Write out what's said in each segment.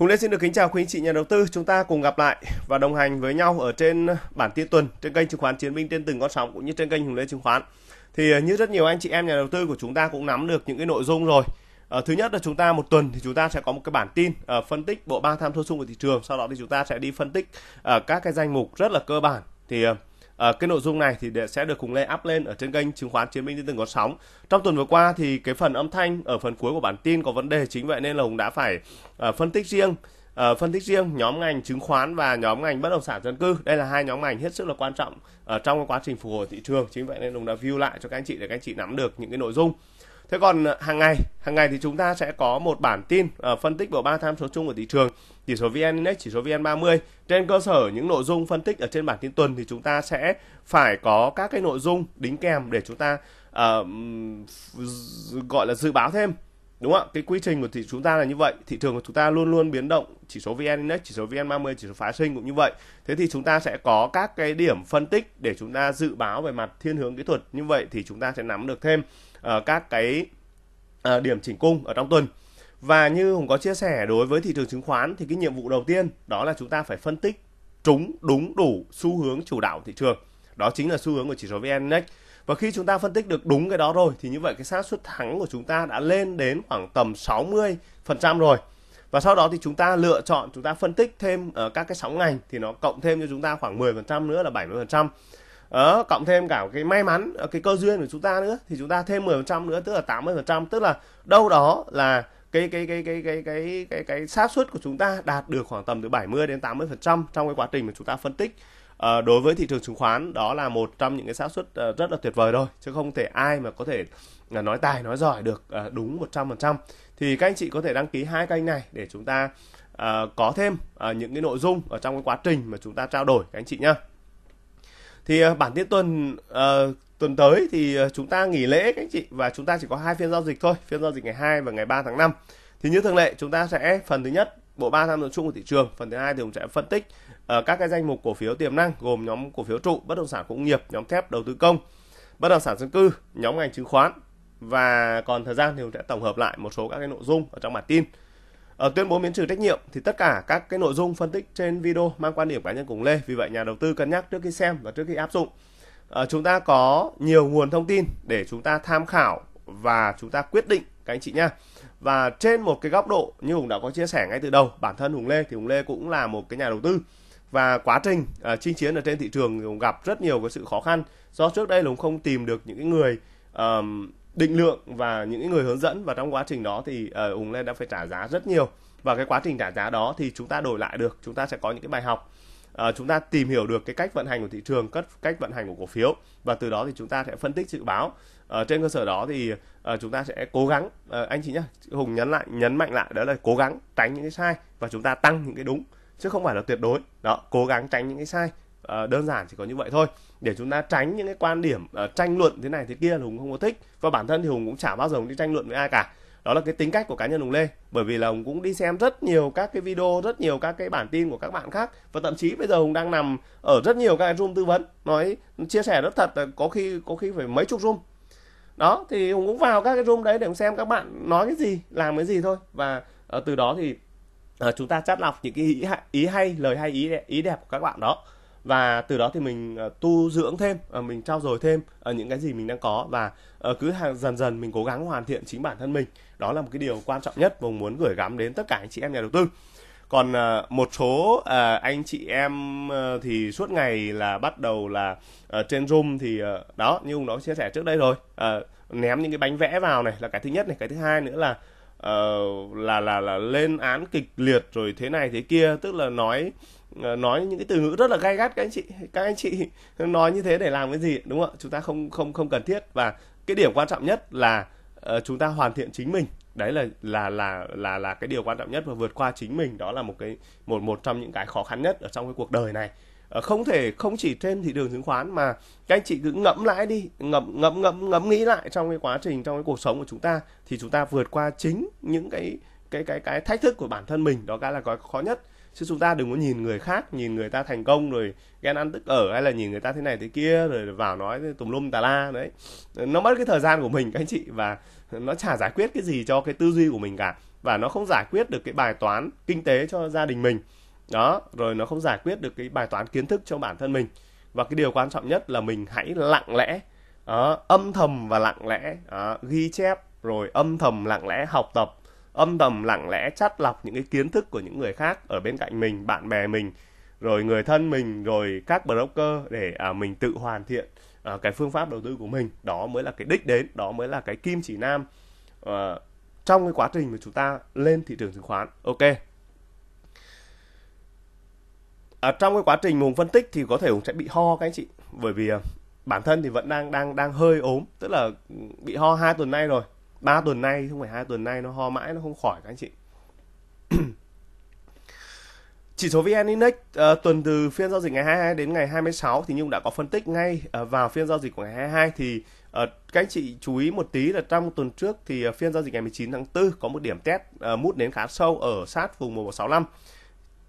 Hùng Lê xin được kính chào quý anh chị nhà đầu tư. Chúng ta cùng gặp lại và đồng hành với nhau ở trên bản tin tuần trên kênh chứng khoán Chiến binh trên từng con sóng cũng như trên kênh Hùng Lê chứng khoán. Thì ờ, như rất nhiều anh chị em nhà đầu tư của chúng ta cũng nắm được những cái nội dung rồi. À, thứ nhất là chúng ta một tuần thì chúng ta sẽ có một cái bản tin à, phân tích bộ ba tham số chung của thị trường. Sau đó thì chúng ta sẽ đi phân tích à, các cái danh mục rất là cơ bản. Thì à, à, cái nội dung này thì sẽ được cùng Lê up lên ở trên kênh chứng khoán chiến binh trên từng có sóng. Trong tuần vừa qua thì cái phần âm thanh ở phần cuối của bản tin có vấn đề chính vậy nên là Hùng đã phải à, phân tích riêng Uh, phân tích riêng nhóm ngành chứng khoán và nhóm ngành bất động sản dân cư đây là hai nhóm ngành hết sức là quan trọng ở uh, trong quá trình phục hồi thị trường chính vậy nên hùng đã view lại cho các anh chị để các anh chị nắm được những cái nội dung Thế còn à, hàng ngày, hàng ngày thì chúng ta sẽ có một bản tin uh, phân tích bộ ba tham số chung của thị trường, chỉ số VN Index, chỉ số VN30. Trên cơ sở những nội dung phân tích ở trên bản tin tuần thì chúng ta sẽ phải có các cái nội dung đính kèm để chúng ta uh, gọi là dự báo thêm đúng không ạ cái quy trình của thị chúng ta là như vậy thị trường của chúng ta luôn luôn biến động chỉ số vn index chỉ số vn 30 chỉ số phá sinh cũng như vậy thế thì chúng ta sẽ có các cái điểm phân tích để chúng ta dự báo về mặt thiên hướng kỹ thuật như vậy thì chúng ta sẽ nắm được thêm uh, các cái ờ, điểm chỉnh cung ở trong tuần và như hùng có chia sẻ đối với thị trường chứng khoán thì cái nhiệm vụ đầu tiên đó là chúng ta phải phân tích trúng đúng đủ xu hướng chủ đạo thị trường đó chính là xu hướng của chỉ số vn index và khi chúng ta phân tích được đúng cái đó rồi thì như vậy cái xác suất thắng của chúng ta đã lên đến khoảng tầm 60% rồi. Và sau đó thì chúng ta lựa chọn, chúng ta phân tích thêm ở ờ, các cái sóng ngành thì nó cộng thêm cho chúng ta khoảng 10% nữa là 70% đó, ờ, cộng thêm cả cái may mắn ờ, cái cơ duyên của chúng ta nữa thì chúng ta thêm 10% nữa tức là 80% tức là đâu đó là cái cái cái cái cái cái cái cái xác suất của chúng ta đạt được khoảng tầm từ 70 đến 80 trong cái quá trình mà chúng ta phân tích à, đối với thị trường chứng khoán đó là một trong những cái xác suất rất là tuyệt vời rồi chứ không thể ai mà có thể nói tài nói giỏi được đúng 100 thì các anh chị có thể đăng ký hai kênh này để chúng ta à, có thêm à, những cái nội dung ở trong cái quá trình mà chúng ta trao đổi các anh chị nhá thì ờ, bản tin tuần uh, tuần tới thì ờ, chúng ta nghỉ lễ các anh chị và chúng ta chỉ có hai phiên giao dịch thôi phiên giao dịch ngày 2 và ngày 3 tháng 5 thì như thường lệ chúng ta sẽ phần thứ nhất bộ ba tham lượng chung của thị trường phần thứ hai thì chúng sẽ phân tích uh, các cái danh mục cổ phiếu tiềm năng gồm nhóm cổ phiếu trụ bất động sản công nghiệp nhóm thép đầu tư công bất động sản dân cư nhóm ngành chứng khoán và còn thời gian thì chúng sẽ tổng hợp lại một số các cái nội dung ở trong bản tin ở ờ, tuyên bố miễn trừ trách nhiệm thì tất cả các cái nội dung phân tích trên video mang quan điểm cá nhân cùng Lê. Vì vậy nhà đầu tư cân nhắc trước khi xem và trước khi áp dụng. Uh, chúng ta có nhiều nguồn thông tin để chúng ta tham khảo và chúng ta quyết định các anh chị nha. Và trên một cái góc độ như Hùng đã có chia sẻ ngay từ đầu, bản thân Hùng Lê thì Hùng Lê cũng là một cái nhà đầu tư và quá trình uh, chinh chiến ở trên thị trường thì Hùng gặp rất nhiều cái sự khó khăn do trước đây là Hùng không tìm được những cái người um, định lượng và những người hướng dẫn và trong quá trình đó thì uh, Hùng Lê đã phải trả giá rất nhiều và cái quá trình trả giá đó thì chúng ta đổi lại được chúng ta sẽ có những cái bài học uh, chúng ta tìm hiểu được cái cách vận hành của thị trường cách cách vận hành của cổ phiếu và từ đó thì chúng ta sẽ phân tích dự báo uh, trên cơ sở đó thì uh, chúng ta sẽ cố gắng uh, anh chị nhé Hùng nhấn lại nhấn mạnh lại đó là cố gắng tránh những cái sai và chúng ta tăng những cái đúng chứ không phải là tuyệt đối đó cố gắng tránh những cái sai à, đơn giản chỉ có như vậy thôi để chúng ta tránh những cái quan điểm à, tranh luận thế này thế kia là hùng không có thích và bản thân thì hùng cũng chả bao giờ hùng đi tranh luận với ai cả đó là cái tính cách của cá nhân hùng lê bởi vì là hùng cũng đi xem rất nhiều các cái video rất nhiều các cái bản tin của các bạn khác và thậm chí bây giờ hùng đang nằm ở rất nhiều các cái room tư vấn nói chia sẻ rất thật là có khi có khi phải mấy chục room đó thì hùng cũng vào các cái room đấy để hùng xem các bạn nói cái gì làm cái gì thôi và uh, từ đó thì uh, chúng ta chắt lọc những cái ý, ý hay lời hay ý ý đẹp của các bạn đó và từ đó thì mình ờ, tu dưỡng thêm ờ, mình trao dồi thêm uh, những cái gì mình đang có và cứ dần dần mình cố gắng hoàn thiện chính bản thân mình đó là một cái điều quan trọng nhất và muốn gửi gắm đến tất cả anh chị em nhà đầu tư còn một số anh chị em thì suốt ngày là bắt đầu là uh, trên zoom thì đó như ông đã chia sẻ trước đây rồi ném những cái bánh vẽ vào này là cái thứ nhất này cái thứ hai nữa là là là là lên án kịch liệt rồi thế này thế kia tức là nói Ờ, nói những cái từ ngữ rất là gai gắt các anh chị các anh chị nói như thế để làm cái gì đúng không ạ chúng ta không không không cần thiết và cái điểm quan trọng nhất là uh, chúng ta hoàn thiện chính mình đấy là là là là là cái điều quan trọng nhất và vượt qua chính mình đó là một cái một một trong những cái khó khăn nhất ở trong cái cuộc đời này ờ, không thể không chỉ trên thị trường chứng khoán mà các anh chị cứ ngẫm lại đi ngẫm ngẫm ngẫm ngẫm nghĩ lại trong cái quá trình trong cái cuộc sống của chúng ta thì chúng ta vượt qua chính những cái cái cái cái thách thức của bản thân mình đó cái là cái khó nhất chứ chúng ta đừng có nhìn người khác nhìn người ta thành công rồi ghen ăn tức ở hay là nhìn người ta thế này thế kia rồi vào nói tùm lum tà la đấy nó mất cái thời gian của mình các anh chị và nó chả giải quyết cái gì cho cái tư duy của mình cả và nó không giải quyết được cái bài toán kinh tế cho gia đình mình đó rồi nó không giải quyết được cái bài toán kiến thức cho bản thân mình và cái điều quan trọng nhất là mình hãy lặng lẽ đó, âm thầm và lặng lẽ đó, ghi chép rồi âm thầm lặng lẽ học tập âm thầm lặng lẽ chắt lọc những cái kiến thức của những người khác ở bên cạnh mình bạn bè mình rồi người thân mình rồi các broker để à, mình tự hoàn thiện à, cái phương pháp đầu tư của mình đó mới là cái đích đến đó mới là cái kim chỉ nam à, trong cái quá trình mà chúng ta lên thị trường chứng khoán ok ở à, trong cái quá trình hùng phân tích thì có thể cũng sẽ bị ho các anh chị bởi vì à, bản thân thì vẫn đang đang đang hơi ốm tức là bị ho hai tuần nay rồi 3 tuần nay không phải hai tuần nay nó ho mãi nó không khỏi các anh chị chỉ số VN Index uh, tuần từ phiên giao dịch ngày 22 đến ngày 26 thì Nhung đã có phân tích ngay uh, vào phiên giao dịch của ngày 22 thì uh, các anh chị chú ý một tí là trong tuần trước thì uh, phiên giao dịch ngày 19 tháng 4 có một điểm test uh, mút đến khá sâu ở sát vùng 1165.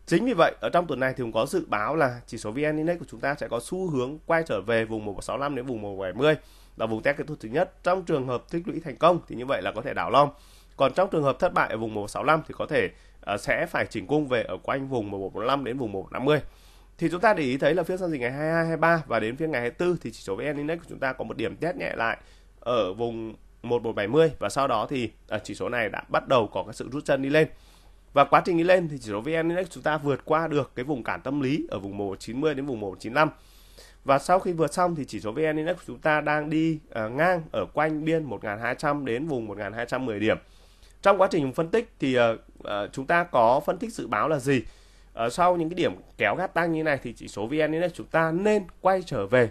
Chính vì vậy ở trong tuần này thì cũng có dự báo là chỉ số VN Index của chúng ta sẽ có xu hướng quay trở về vùng 1165 đến vùng 1170 ở vùng test kỹ thuật thứ nhất trong trường hợp tích lũy thành công thì như vậy là có thể đảo long còn trong trường hợp thất bại ở vùng 165 thì có thể uh, sẽ phải chỉnh cung về ở quanh vùng 1145 đến vùng 150 thì chúng ta để ý thấy là phiên giao dịch ngày 22, 23 và đến phiên ngày 24 thì chỉ số VN Index của chúng ta có một điểm test nhẹ lại ở vùng 1170 và sau đó thì ờ, chỉ số này đã bắt đầu có cái sự rút chân đi lên. Và quá trình đi lên thì chỉ số VN Index chúng ta vượt qua được cái vùng cản tâm lý ở vùng 190 đến vùng 195 và sau khi vượt xong thì chỉ số VN Index của chúng ta đang đi uh, ngang ở quanh biên 1200 đến vùng 1210 điểm. Trong quá trình phân tích thì uh, uh, chúng ta có phân tích dự báo là gì? Uh, sau những cái điểm kéo gắt tăng như này thì chỉ số VN Index chúng ta nên quay trở về.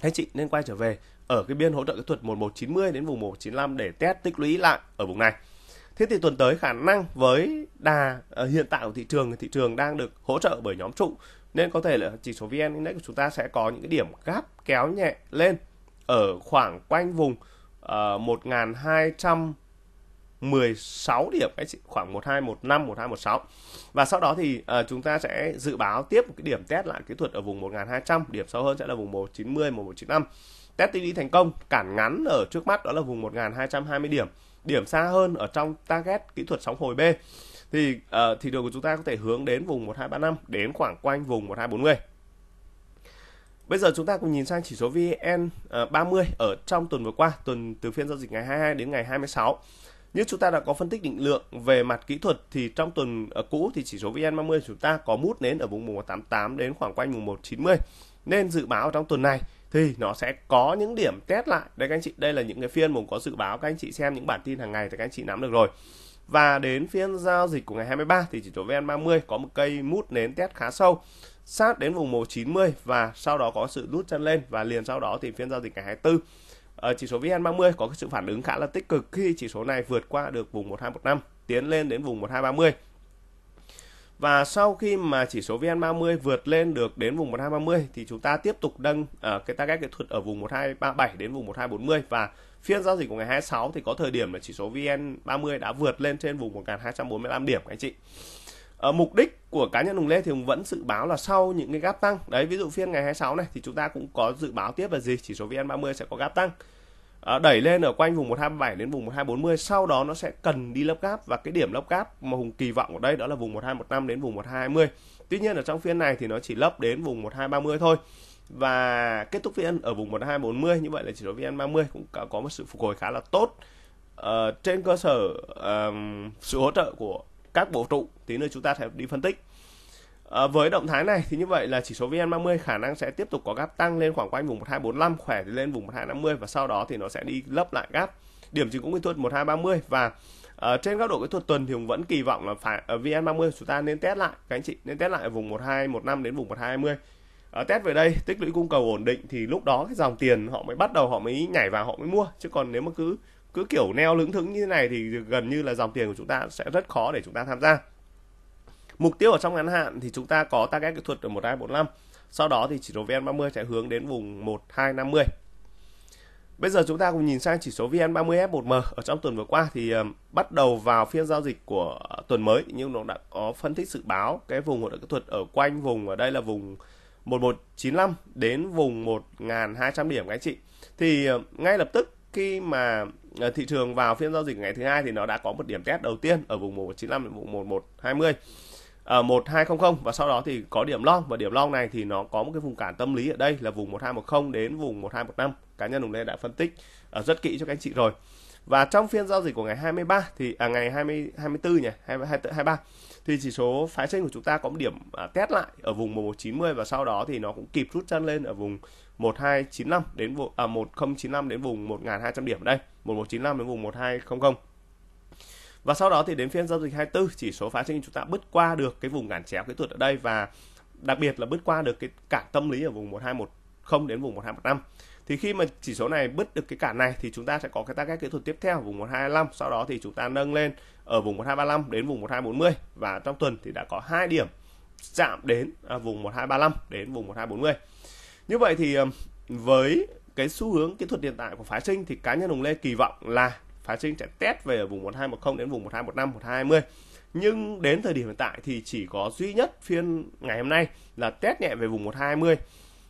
Hay chị nên quay trở về ở cái biên hỗ trợ kỹ thuật 1190 đến vùng 195 để test tích lũy lại ở vùng này. Thế thì tuần tới khả năng với đà ờ, hiện tại của thị trường thì thị trường đang được hỗ trợ bởi nhóm trụ nên có thể là chỉ số VN Index của chúng ta sẽ có những cái điểm gáp kéo nhẹ lên ở khoảng quanh vùng ờ, uh, 1216 điểm các chị khoảng 1215 1216 và sau đó thì uh, chúng ta sẽ dự báo tiếp một cái điểm test lại kỹ thuật ở vùng 1200 điểm sâu hơn sẽ là vùng 190 1195 test đi thành công cản ngắn ở trước mắt đó là vùng 1220 điểm điểm xa hơn ở trong target kỹ thuật sóng hồi B thì uh, thị trường của chúng ta có thể hướng đến vùng 1235 đến khoảng quanh vùng 1240. Bây giờ chúng ta cùng nhìn sang chỉ số VN30 ờ, ở trong tuần vừa qua, tuần từ phiên giao dịch ngày 22 đến ngày 26. Như chúng ta đã có phân tích định lượng về mặt kỹ thuật thì trong tuần ờ, cũ thì chỉ số VN30 chúng ta có mút đến ở vùng 188 đến khoảng quanh vùng 190. Nên dự báo trong tuần này thì nó sẽ có những điểm test lại đấy các anh chị đây là những cái phiên mình có dự báo các anh chị xem những bản tin hàng ngày thì các anh chị nắm được rồi và đến phiên giao dịch của ngày 23 thì chỉ số VN30 có một cây mút nến test khá sâu sát đến vùng 190 và sau đó có sự rút chân lên và liền sau đó thì phiên giao dịch ngày 24 ở ờ, chỉ số VN30 có sự phản ứng khá là tích cực khi chỉ số này vượt qua được vùng 1215 tiến lên đến vùng 1230 và sau khi mà chỉ số VN30 vượt lên được đến vùng 1230 thì chúng ta tiếp tục nâng ở ờ, uh, cái target kỹ thuật ở vùng 1237 đến vùng 1240 và phiên giao dịch của ngày 26 thì có thời điểm là chỉ số VN30 đã vượt lên trên vùng 1245 điểm anh chị. Ở ờ, mục đích của cá nhân Hùng Lê thì vẫn dự báo là sau những cái gap tăng. Đấy ví dụ phiên ngày 26 này thì chúng ta cũng có dự báo tiếp là gì? Chỉ số VN30 sẽ có gap tăng. À, đẩy lên ở quanh vùng 127 đến vùng 1240 sau đó nó sẽ cần đi lấp gáp và cái điểm lấp gáp mà Hùng kỳ vọng ở đây đó là vùng 1215 đến vùng 1220 Tuy nhiên ở trong phiên này thì nó chỉ lấp đến vùng 1230 thôi và kết thúc phiên ở vùng 1240 như vậy là chỉ số VN30 cũng có một sự phục hồi khá là tốt ờ, trên cơ sở um, sự hỗ trợ của các bộ trụ tí nữa chúng ta sẽ đi phân tích À, với động thái này thì như vậy là chỉ số VN30 khả năng sẽ tiếp tục có gap tăng lên khoảng quanh vùng 1245 khỏe thì lên vùng 1250 và sau đó thì nó sẽ đi lấp lại gap. Điểm chính cũng kỹ thuật 1230 và ở ờ, uh, trên góc độ kỹ thuật tuần thì Hùng vẫn kỳ vọng là phải ở ờ, VN30 chúng ta nên test lại các anh chị nên test lại ở vùng 1215 đến vùng 1220. Ở uh, test về đây tích lũy cung cầu ổn định thì lúc đó cái dòng tiền họ mới bắt đầu họ mới nhảy vào họ mới mua chứ còn nếu mà cứ cứ kiểu neo lững thững như thế này thì gần như là dòng tiền của chúng ta sẽ rất khó để chúng ta tham gia mục tiêu ở trong ngắn hạn thì chúng ta có target kỹ thuật ở 1245 sau đó thì chỉ số VN30 sẽ hướng đến vùng 1250 Bây giờ chúng ta cùng nhìn sang chỉ số VN30F1M ở trong tuần vừa qua thì ờ, bắt đầu vào phiên giao dịch của tuần mới nhưng nó đã có phân tích dự báo cái vùng hỗ trợ kỹ thuật ở quanh vùng ở đây là vùng 1195 đến vùng 1200 điểm các anh chị. Thì ờ, ngay lập tức khi mà ờ, thị trường vào phiên giao dịch ngày thứ hai thì nó đã có một điểm test đầu tiên ở vùng 1195 đến vùng 1120 uh, ờ, 1200 và sau đó thì có điểm long và điểm long này thì nó có một cái vùng cản tâm lý ở đây là vùng 1210 đến vùng 1215 cá nhân Hùng Lê đã phân tích uh, rất kỹ cho các anh chị rồi và trong phiên giao dịch của ngày 23 thì à, ngày 20 24 nhỉ 22 23 thì chỉ số phái sinh của chúng ta có một điểm à, test lại ở vùng 1190 và sau đó thì nó cũng kịp rút chân lên ở vùng 1295 à, đến vùng à, 1095 đến vùng 1200 điểm ở đây 1195 đến vùng 1200 và sau đó thì đến phiên giao dịch 24 chỉ số phái sinh chúng ta bứt qua được cái vùng ngàn chéo kỹ thuật ở đây và đặc biệt là bứt qua được cái cản tâm lý ở vùng 1210 đến vùng 1215 thì khi mà chỉ số này bứt được cái cản này thì chúng ta sẽ có cái target kỹ thuật tiếp theo ở vùng 1225 sau đó thì chúng ta nâng lên ở vùng 1235 đến vùng 1240 và trong tuần thì đã có hai điểm chạm đến à, vùng 1235 đến vùng 1240 như vậy thì với cái xu hướng kỹ thuật hiện tại của phái sinh thì cá nhân Hùng Lê kỳ vọng là phái sinh sẽ test về ở vùng 1210 đến vùng 1215 1220 nhưng đến thời điểm hiện tại thì chỉ có duy nhất phiên ngày hôm nay là test nhẹ về vùng 1220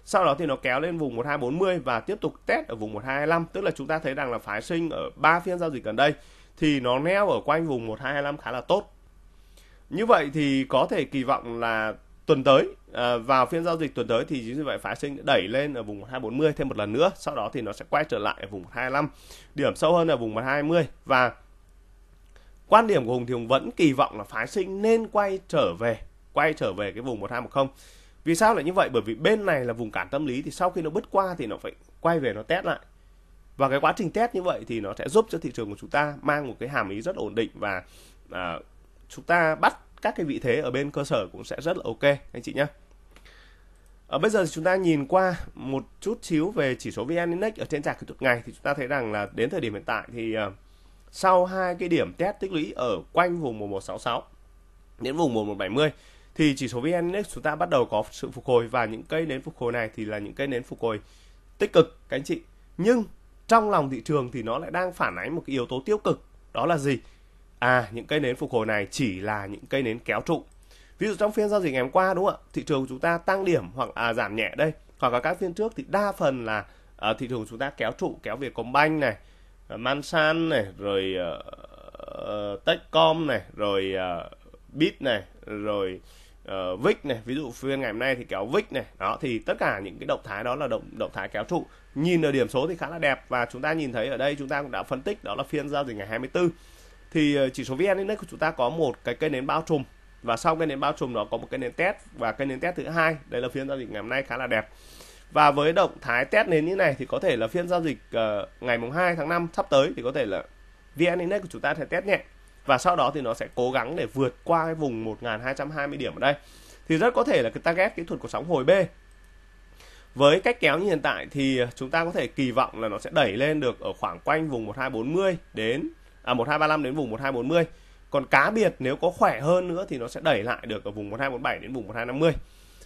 sau đó thì nó kéo lên vùng 1240 và tiếp tục test ở vùng 1225 tức là chúng ta thấy rằng là phái sinh ở 3 phiên giao dịch gần đây thì nó neo ở quanh vùng 1225 khá là tốt như vậy thì có thể kỳ vọng là tuần tới à, vào phiên giao dịch tuần tới thì chính vì vậy phái sinh đẩy lên ở vùng 240 thêm một lần nữa sau đó thì nó sẽ quay trở lại ở vùng 125 điểm sâu hơn ở vùng 120 và quan điểm của Hùng thì Hùng vẫn kỳ vọng là phái sinh nên quay trở về quay trở về cái vùng 1210 vì sao lại như vậy bởi vì bên này là vùng cản tâm lý thì sau khi nó bứt qua thì nó phải quay về nó test lại và cái quá trình test như vậy thì nó sẽ giúp cho thị trường của chúng ta mang một cái hàm ý rất ổn định và à, chúng ta bắt các cái vị thế ở bên cơ sở cũng sẽ rất là ok anh chị nhé ở ờ, bây giờ thì chúng ta nhìn qua một chút xíu về chỉ số VN Index ở trên chart kỹ thuật ngày thì chúng ta thấy rằng là đến thời điểm hiện tại thì ờ, sau hai cái điểm test tích lũy ở quanh vùng 1166 đến vùng 1170 thì chỉ số VN Index chúng ta bắt đầu có sự phục hồi và những cây nến phục hồi này thì là những cây nến phục hồi tích cực các anh chị. Nhưng trong lòng thị trường thì nó lại đang phản ánh một cái yếu tố tiêu cực đó là gì? à những cây nến phục hồi này chỉ là những cây nến kéo trụ ví dụ trong phiên giao dịch ngày hôm qua đúng không ạ thị trường của chúng ta tăng điểm hoặc à, giảm nhẹ đây hoặc là các phiên trước thì đa phần là à, thị trường của chúng ta kéo trụ kéo Vietcombank này ờ, Mansan này rồi uh, Techcom này rồi uh, Bit này rồi uh, VIX này ví dụ phiên ngày hôm nay thì kéo VIX này đó thì tất cả những cái động thái đó là động động thái kéo trụ nhìn ở điểm số thì khá là đẹp và chúng ta nhìn thấy ở đây chúng ta cũng đã phân tích đó là phiên giao dịch ngày 24 thì ờ, chỉ số vn index của chúng ta có một cái cây nến bao trùm và sau cây nến bao trùm đó có một cây nến test và cây nến test thứ hai đây là phiên giao dịch ngày hôm nay khá là đẹp và với động thái test nến như này thì có thể là phiên giao dịch uh, ngày mùng 2 tháng 5 sắp tới thì có thể là VN Index của chúng ta sẽ test nhẹ và sau đó thì nó sẽ cố gắng để vượt qua cái vùng 1220 điểm ở đây thì rất có thể là cái target kỹ thuật của sóng hồi B với cách kéo như hiện tại thì chúng ta có thể kỳ vọng là nó sẽ đẩy lên được ở khoảng quanh vùng 1240 đến à, 1235 đến vùng 1240 còn cá biệt nếu có khỏe hơn nữa thì nó sẽ đẩy lại được ở vùng 1247 đến vùng 1250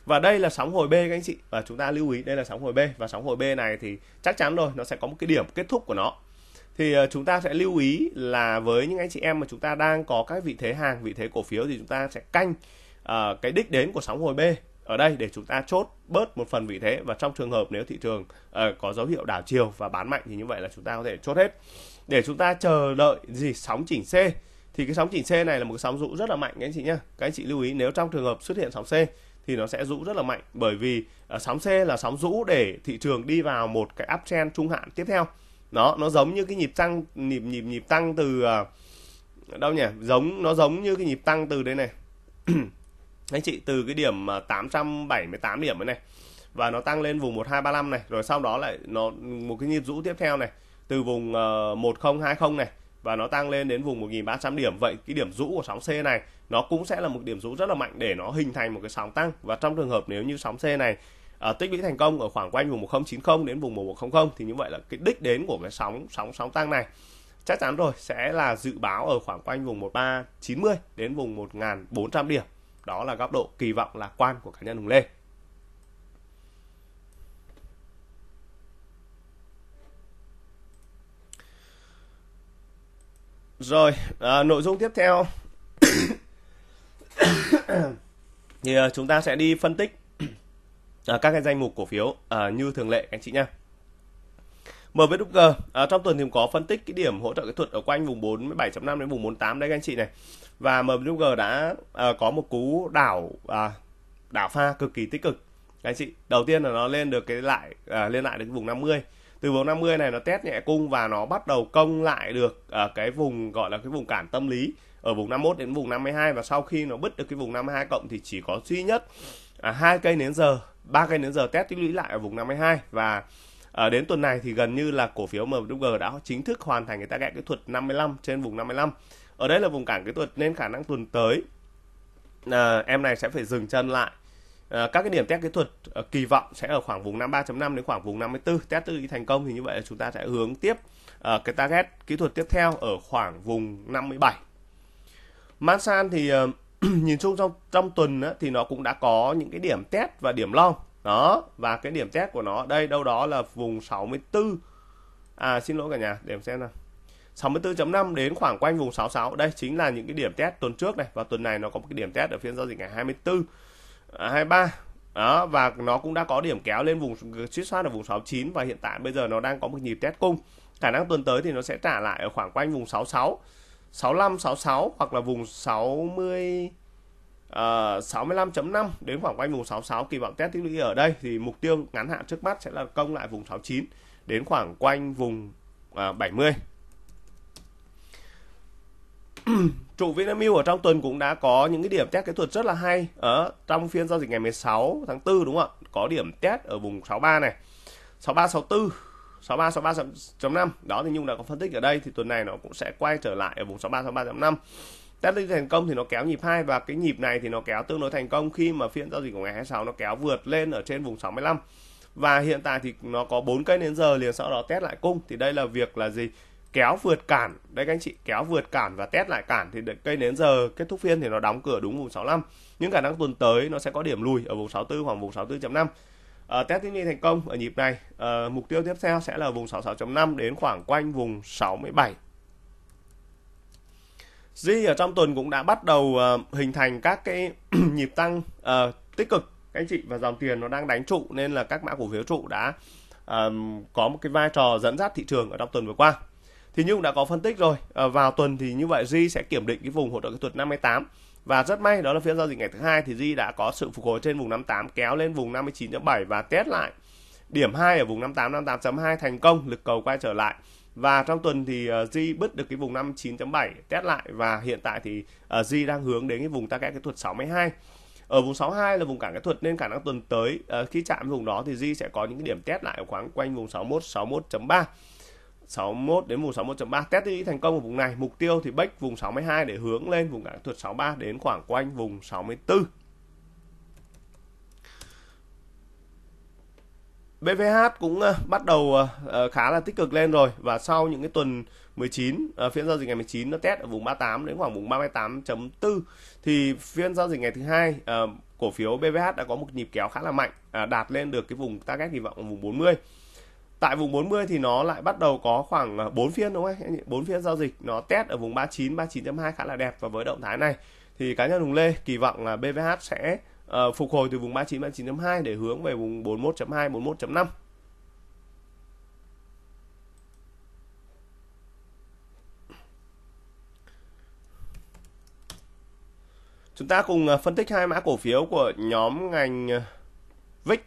và đây là sóng hồi B các anh chị và chúng ta lưu ý đây là sóng hồi B và sóng hồi B này thì chắc chắn rồi nó sẽ có một cái điểm kết thúc của nó thì ờ, chúng ta sẽ lưu ý là với những anh chị em mà chúng ta đang có các vị thế hàng vị thế cổ phiếu thì chúng ta sẽ canh uh, cái đích đến của sóng hồi B ở đây để chúng ta chốt bớt một phần vị thế và trong trường hợp nếu thị trường uh, có dấu hiệu đảo chiều và bán mạnh thì như vậy là chúng ta có thể chốt hết để chúng ta chờ đợi gì sóng chỉnh C thì cái sóng chỉnh C này là một sóng rũ rất là mạnh các anh chị nhé các anh chị lưu ý nếu trong trường hợp xuất hiện sóng C thì nó sẽ rũ rất là mạnh bởi vì à, sóng C là sóng rũ để thị trường đi vào một cái uptrend trung hạn tiếp theo nó nó giống như cái nhịp tăng nhịp nhịp nhịp tăng từ à, đâu nhỉ giống nó giống như cái nhịp tăng từ đây này anh chị từ cái điểm 878 à, điểm này, này và nó tăng lên vùng 1235 này rồi sau đó lại nó một cái nhịp rũ tiếp theo này từ vùng uh, ờ, 1020 này và nó tăng lên đến vùng 1300 điểm vậy cái điểm rũ của sóng C này nó cũng sẽ là một điểm rũ rất là mạnh để nó hình thành một cái sóng tăng và trong trường hợp nếu như sóng C này uh, tích lũy thành công ở khoảng quanh vùng 1090 đến vùng 1100 thì như vậy là cái đích đến của cái sóng sóng sóng tăng này chắc chắn rồi sẽ là dự báo ở khoảng quanh vùng 1390 đến vùng 1400 điểm đó là góc độ kỳ vọng lạc quan của cá nhân Hùng Lê Rồi, à, nội dung tiếp theo thì à, chúng ta sẽ đi phân tích à, các cái danh mục cổ phiếu à, như thường lệ anh chị nhé. MVG à, trong tuần thì có phân tích cái điểm hỗ trợ kỹ thuật ở quanh vùng 47.5 đến vùng 48 đấy các anh chị này. Và MVG đã à, có một cú đảo à, đảo pha cực kỳ tích cực. Các anh chị, đầu tiên là nó lên được cái lại à, lên lại được vùng 50 từ vòng 50 này nó test nhẹ cung và nó bắt đầu công lại được ở à, cái vùng gọi là cái vùng cản tâm lý ở vùng 51 đến vùng 52 và sau khi nó bứt được cái vùng 52 cộng thì chỉ có duy nhất à, hai à, cây nến giờ ba cây nến giờ test tích lũy lại ở vùng 52 và à, đến tuần này thì gần như là cổ phiếu MWG đã chính thức hoàn thành người cái target kỹ thuật 55 trên vùng 55 ở đây là vùng cản kỹ thuật nên khả năng tuần tới à, em này sẽ phải dừng chân lại Ờ, các cái điểm test kỹ thuật ờ, kỳ vọng sẽ ở khoảng vùng 53.5 đến khoảng vùng 54 test tư thành công thì như vậy là chúng ta sẽ hướng tiếp ờ, cái target kỹ thuật tiếp theo ở khoảng vùng 57 Mansan thì nhìn chung trong trong tuần thì nó cũng đã có những cái điểm test và điểm long đó và cái điểm test của nó đây đâu đó là vùng 64 à xin lỗi cả nhà điểm em xem nào 64.5 đến khoảng quanh vùng 66 đây chính là những cái điểm test tuần trước này và tuần này nó có một cái điểm test ở phiên giao dịch ngày 24 23 đó và nó cũng đã có điểm kéo lên vùng chiết soát ở vùng 69 và hiện tại bây giờ nó đang có một nhịp test cung khả năng tuần tới thì nó sẽ trả lại ở khoảng quanh vùng 66 65 66 hoặc là vùng 60 uh, 65.5 đến khoảng quanh vùng 66 kỳ vọng test tích lũy ở đây thì mục tiêu ngắn hạn trước mắt sẽ là công lại vùng 69 đến khoảng quanh vùng uh, ờ, 70 trụ Vinamilk ở trong tuần cũng đã có những cái điểm test kỹ thuật rất là hay ở trong phiên giao dịch ngày 16 tháng 4 đúng không ạ? Có điểm test ở vùng 63 này. 63 64 63 63.5. Đó thì Nhung đã có phân tích ở đây thì tuần này nó cũng sẽ quay trở lại ở vùng 63 63.5. Test lên thành công thì nó kéo nhịp hai và cái nhịp này thì nó kéo tương đối thành công khi mà phiên giao dịch của ngày 26 nó kéo vượt lên ở trên vùng 65 và hiện tại thì nó có bốn cây đến giờ liền sau đó test lại cung thì đây là việc là gì kéo vượt cản đấy các anh chị kéo vượt cản và test lại cản thì cây đến giờ kết thúc phiên thì nó đóng cửa đúng vùng 65 những khả năng tuần tới nó sẽ có điểm lùi ở vùng 64 khoảng vùng 64.5 à, ờ, test tích thành công ở nhịp này à, mục tiêu tiếp theo sẽ là vùng 66.5 đến khoảng quanh vùng 67 Di ở trong tuần cũng đã bắt đầu uh, hình thành các cái nhịp tăng uh, tích cực các anh chị và dòng tiền nó đang đánh trụ nên là các mã cổ phiếu trụ đã um, có một cái vai trò dẫn dắt thị trường ở trong tuần vừa qua thì như cũng đã có phân tích rồi à, vào tuần thì như vậy Di sẽ kiểm định cái vùng hỗ trợ kỹ thuật 58 và rất may đó là phiên giao dịch ngày thứ hai thì Di đã có sự phục hồi trên vùng 58 kéo lên vùng 59.7 và test lại điểm 2 ở vùng 58 58.2 thành công lực cầu quay trở lại và trong tuần thì uh, Di bứt được cái vùng 59.7 test lại và hiện tại thì uh, Di đang hướng đến cái vùng ta kẽ kỹ thuật 62 ở vùng 62 là vùng cản kỹ thuật nên khả năng tuần tới uh, khi chạm vùng đó thì Di sẽ có những cái điểm test lại ở khoảng quanh vùng 61 61.3 61 đến vùng 61.3 test đi thành công ở vùng này mục tiêu thì bách vùng 62 để hướng lên vùng cản thuật 63 đến khoảng quanh vùng 64 BVH cũng ờ, bắt đầu ờ, ờ, khá là tích cực lên rồi và sau những cái tuần 19 phiên giao dịch ngày 19 nó test ở vùng 38 đến khoảng vùng 38.4 thì phiên giao dịch ngày thứ hai cổ phiếu BVH đã có một nhịp kéo khá là mạnh à, đạt lên được cái vùng target kỳ vọng ở vùng 40 tại vùng 40 thì nó lại bắt đầu có khoảng 4 à, phiên đúng không anh? 4 phiên giao dịch nó test ở vùng 39, 39.2 khá là đẹp và với động thái này thì cá nhân Hùng Lê kỳ vọng là BVH sẽ uh, phục hồi từ vùng 39, 39.2 để hướng về vùng 41.2, 41.5. Chúng ta cùng à, phân tích hai mã cổ phiếu của nhóm ngành à, VIX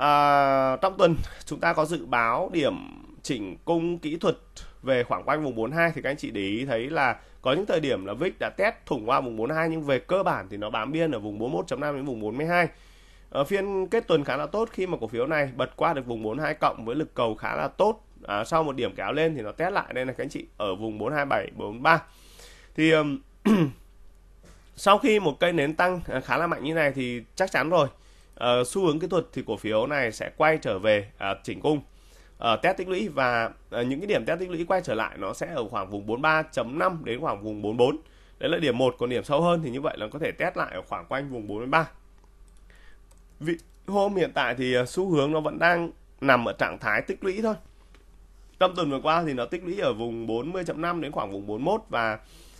À, trong tuần chúng ta có dự báo điểm chỉnh cung kỹ thuật về khoảng quanh vùng 42 thì các anh chị để ý thấy là có những thời điểm là VIX đã test thủng qua vùng 42 nhưng về cơ bản thì nó bám biên ở vùng 41.5 đến vùng 42. Ở phiên kết tuần khá là tốt khi mà cổ phiếu này bật qua được vùng 42 cộng với lực cầu khá là tốt. À, sau một điểm kéo lên thì nó test lại đây là các anh chị ở vùng 427 43. Thì sau khi một cây nến tăng à, khá là mạnh như này thì chắc chắn rồi Ờ, xu hướng kỹ thuật thì cổ phiếu này sẽ quay trở về uh, chỉnh cung uh, ờ, test tích lũy và uh, những cái điểm test tích lũy quay trở lại nó sẽ ở khoảng vùng 43.5 đến khoảng vùng 44 đấy là điểm một còn điểm sâu hơn thì như vậy là có thể test lại ở khoảng quanh vùng 43 Vị hôm hiện tại thì xu hướng nó vẫn đang nằm ở trạng thái tích lũy thôi trong tuần vừa qua thì nó tích lũy ở vùng 40.5 đến khoảng vùng 41 và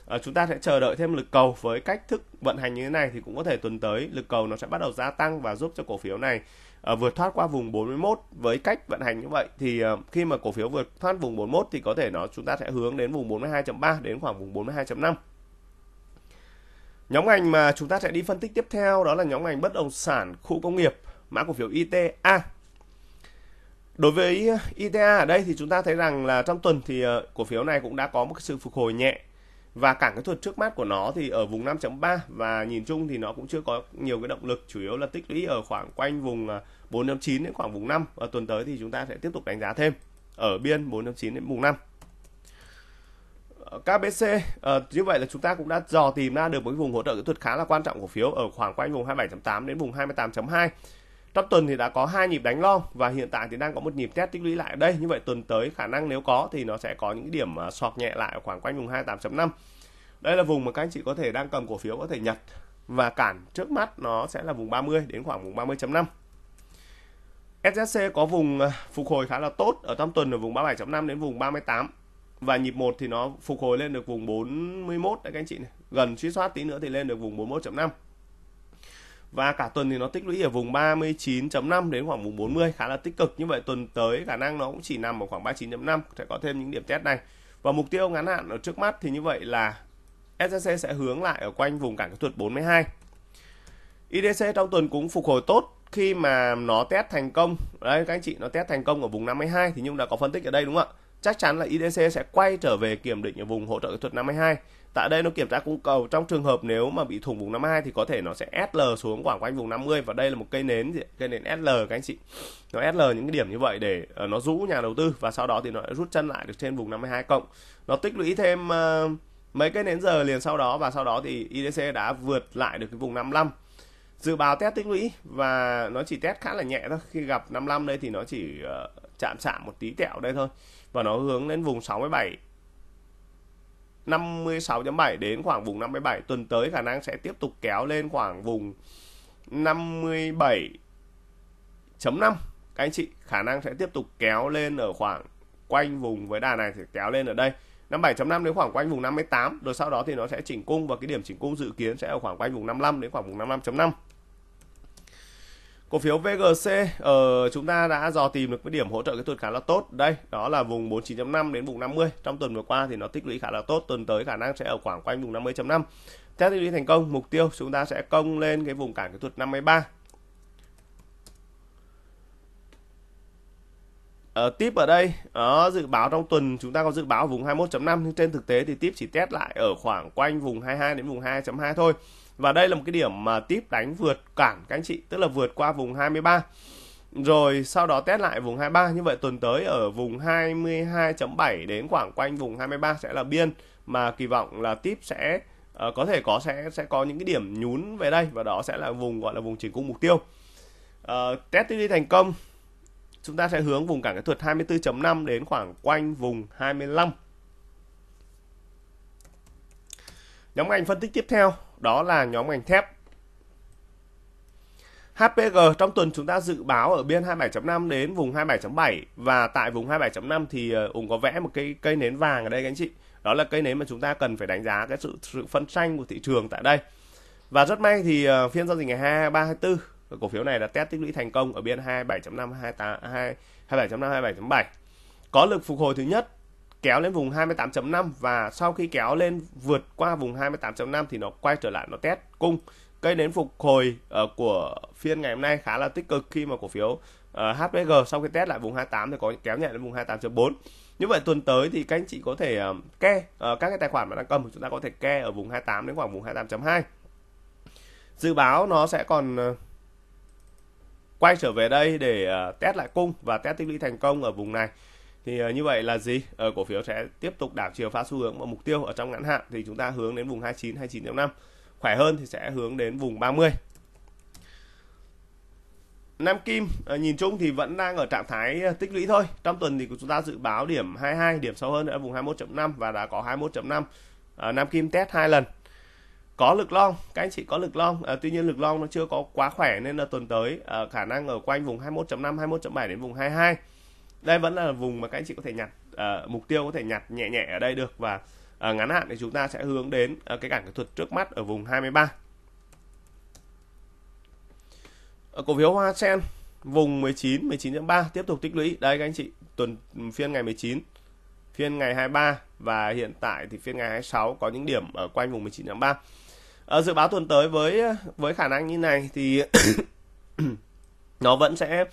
à, chúng ta sẽ chờ đợi thêm lực cầu với cách thức vận hành như thế này thì cũng có thể tuần tới lực cầu nó sẽ bắt đầu gia tăng và giúp cho cổ phiếu này à, vượt thoát qua vùng 41 với cách vận hành như vậy thì à, khi mà cổ phiếu vượt thoát vùng 41 thì có thể nó chúng ta sẽ hướng đến vùng 42.3 đến khoảng vùng 42.5 Nhóm ngành mà chúng ta sẽ đi phân tích tiếp theo đó là nhóm ngành bất động sản khu công nghiệp, mã cổ phiếu ITA. Đối với ITA ở đây thì chúng ta thấy rằng là trong tuần thì cổ phiếu này cũng đã có một sự phục hồi nhẹ và cả cái thuật trước mắt của nó thì ở vùng 5.3 và nhìn chung thì nó cũng chưa có nhiều cái động lực chủ yếu là tích lũy ở khoảng quanh vùng 4.9 à, đến khoảng vùng 5 và tuần tới thì chúng ta sẽ tiếp tục đánh giá thêm ở biên 4.9 đến vùng 5 KBC à, như vậy là chúng ta cũng đã dò tìm ra được một cái vùng hỗ trợ kỹ thuật khá là quan trọng của phiếu ở khoảng quanh vùng 27.8 đến vùng 28.2 trong tuần thì đã có hai nhịp đánh long và hiện tại thì đang có một nhịp test tích lũy lại ở đây như vậy tuần tới khả năng nếu có thì nó sẽ có những điểm à, sọt nhẹ lại ở khoảng quanh vùng 28.5 đây là vùng mà các anh chị có thể đang cầm cổ phiếu có thể nhặt và cản trước mắt nó sẽ là vùng 30 đến khoảng vùng 30.5 SSC có vùng à, phục hồi khá là tốt ở trong tuần ở vùng 37.5 đến vùng 38 và nhịp 1 thì nó phục hồi lên được vùng 41 đấy các anh chị này. gần suy soát tí nữa thì lên được vùng 41.5 và cả tuần thì nó tích lũy ở vùng 39.5 đến khoảng vùng 40 khá là tích cực như vậy tuần tới khả năng nó cũng chỉ nằm ở khoảng 39.5 sẽ có thêm những điểm test này và mục tiêu ngắn hạn ở trước mắt thì như vậy là SJC sẽ hướng lại ở quanh vùng cản kỹ thuật 42 IDC trong tuần cũng phục hồi tốt khi mà nó test thành công đấy các anh chị nó test thành công ở vùng 52 thì nhưng đã có phân tích ở đây đúng không ạ chắc chắn là IDC sẽ quay trở về kiểm định ở vùng hỗ trợ kỹ thuật 52 tại đây nó kiểm tra cung cầu trong trường hợp nếu mà bị thủng vùng 52 thì có thể nó sẽ SL xuống khoảng quanh vùng 50 và đây là một cây nến gì cây nến SL các anh chị nó SL những cái điểm như vậy để uh, nó rũ nhà đầu tư và sau đó thì nó rút chân lại được trên vùng 52 cộng nó tích lũy thêm uh, mấy cây nến giờ liền sau đó và sau đó thì IDC đã vượt lại được cái vùng 55 dự báo test tích lũy và nó chỉ test khá là nhẹ thôi khi gặp 55 đây thì nó chỉ uh, chạm chạm một tí tẹo đây thôi và nó hướng đến vùng 67 56.7 đến khoảng vùng 57 tuần tới khả năng sẽ tiếp tục kéo lên khoảng vùng 57.5 các anh chị khả năng sẽ tiếp tục kéo lên ở khoảng quanh vùng với đà này thì kéo lên ở đây 57.5 đến khoảng quanh vùng 58 rồi sau đó thì nó sẽ chỉnh cung và cái điểm chỉnh cung dự kiến sẽ ở khoảng quanh vùng 55 đến khoảng vùng 55.5 Cổ phiếu VGC uh, ờ, chúng ta đã dò tìm được cái điểm hỗ trợ cái tuần khá là tốt. Đây, đó là vùng 49.5 đến vùng 50. Trong tuần vừa qua thì nó tích lũy khá là tốt, tuần tới khả năng sẽ ở khoảng quanh vùng 50.5. Theo tích lũy thành công, mục tiêu chúng ta sẽ công lên cái vùng cản kỹ thuật 53. Ở tiếp ở đây, đó, dự báo trong tuần chúng ta có dự báo vùng 21.5 nhưng trên thực tế thì tiếp chỉ test lại ở khoảng quanh vùng 22 đến vùng 2.2 thôi và đây là một cái điểm mà tiếp đánh vượt cản các anh chị tức là vượt qua vùng 23 rồi sau đó test lại vùng 23 như vậy tuần tới ở vùng 22.7 đến khoảng quanh vùng 23 sẽ là biên mà kỳ vọng là tiếp sẽ uh, có thể có sẽ sẽ có những cái điểm nhún về đây và đó sẽ là vùng gọi là vùng chỉnh cung mục tiêu uh, test đi thành công chúng ta sẽ hướng vùng cản kỹ thuật 24.5 đến khoảng quanh vùng 25 nhóm ngành phân tích tiếp theo đó là nhóm ngành thép. HPG trong tuần chúng ta dự báo ở biên 27.5 đến vùng 27.7 và tại vùng 27.5 thì ủng ờ, có vẽ một cái cây nến vàng ở đây các anh chị. Đó là cây nến mà chúng ta cần phải đánh giá cái sự, sự phân tranh của thị trường tại đây. Và rất may thì ờ, phiên giao dịch ngày 22, 3, 24 cổ phiếu này đã test tích lũy thành công ở biên 27.5 28 27.5 27.7. Có lực phục hồi thứ nhất kéo lên vùng 28.5 và sau khi kéo lên vượt qua vùng 28.5 thì nó quay trở lại nó test cung cây nến phục hồi uh, của phiên ngày hôm nay khá là tích cực khi mà cổ phiếu uh, ờ, HPG sau khi test lại vùng 28 thì có kéo nhẹ lên vùng 28.4 như vậy tuần tới thì các anh chị có thể uh, ke uh, các cái tài khoản mà đang cầm chúng ta có thể ke ở vùng 28 đến khoảng vùng 28.2 dự báo nó sẽ còn uh, quay trở về đây để uh, test lại cung và test tích lũy thành công ở vùng này thì ờ, như vậy là gì uh, cổ phiếu sẽ tiếp tục đảo chiều phá xu hướng và mục tiêu ở trong ngắn hạn thì chúng ta hướng đến vùng 29 29.5 khỏe hơn thì sẽ hướng đến vùng 30 Nam Kim ờ, nhìn chung thì vẫn đang ở trạng thái tích lũy thôi. Trong tuần thì chúng ta dự báo điểm 22, điểm sâu hơn ở vùng 21.5 và đã có 21.5. Nam Kim test hai lần. Có lực long, các anh chị có lực long, à, tuy nhiên lực long nó chưa có quá khỏe nên là tuần tới à, khả năng ở quanh vùng 21.5, 21.7 đến vùng 22 đây vẫn là vùng mà các anh chị có thể nhặt uh, mục tiêu có thể nhặt nhẹ nhẹ ở đây được và uh, ngắn hạn thì chúng ta sẽ hướng đến uh, cái cản kỹ thuật trước mắt ở vùng 23 ở cổ phiếu Hoa Sen vùng 19 19.3 tiếp tục tích lũy đây các anh chị tuần phiên ngày 19 phiên ngày 23 và hiện tại thì phiên ngày 26 có những điểm ở quanh vùng 19.3 ở ờ, dự báo tuần tới với với khả năng như này thì nó vẫn sẽ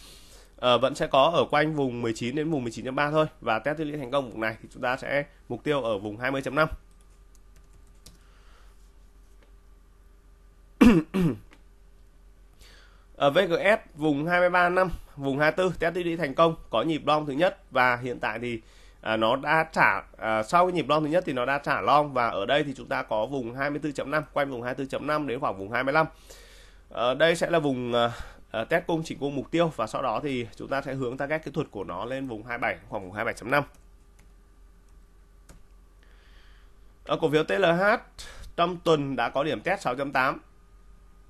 uh, vẫn sẽ có ở quanh vùng 19 đến vùng 19.3 thôi và test tích lũy thành công vùng này thì chúng ta sẽ mục tiêu ở vùng 20.5 ở VGS vùng 23 năm vùng 24 test đi thành công có nhịp long thứ nhất và hiện tại thì à, nó đã trả à, sau cái nhịp long thứ nhất thì nó đã trả long và ở đây thì chúng ta có vùng 24.5 quanh vùng 24.5 đến khoảng vùng 25 ở à, đây sẽ là vùng à, Ờ, test cung chỉnh cung mục tiêu và sau đó thì chúng ta sẽ hướng target kỹ thuật của nó lên vùng 27 khoảng vùng 27.5 uh, cổ phiếu TLH trong tuần đã có điểm test 6.8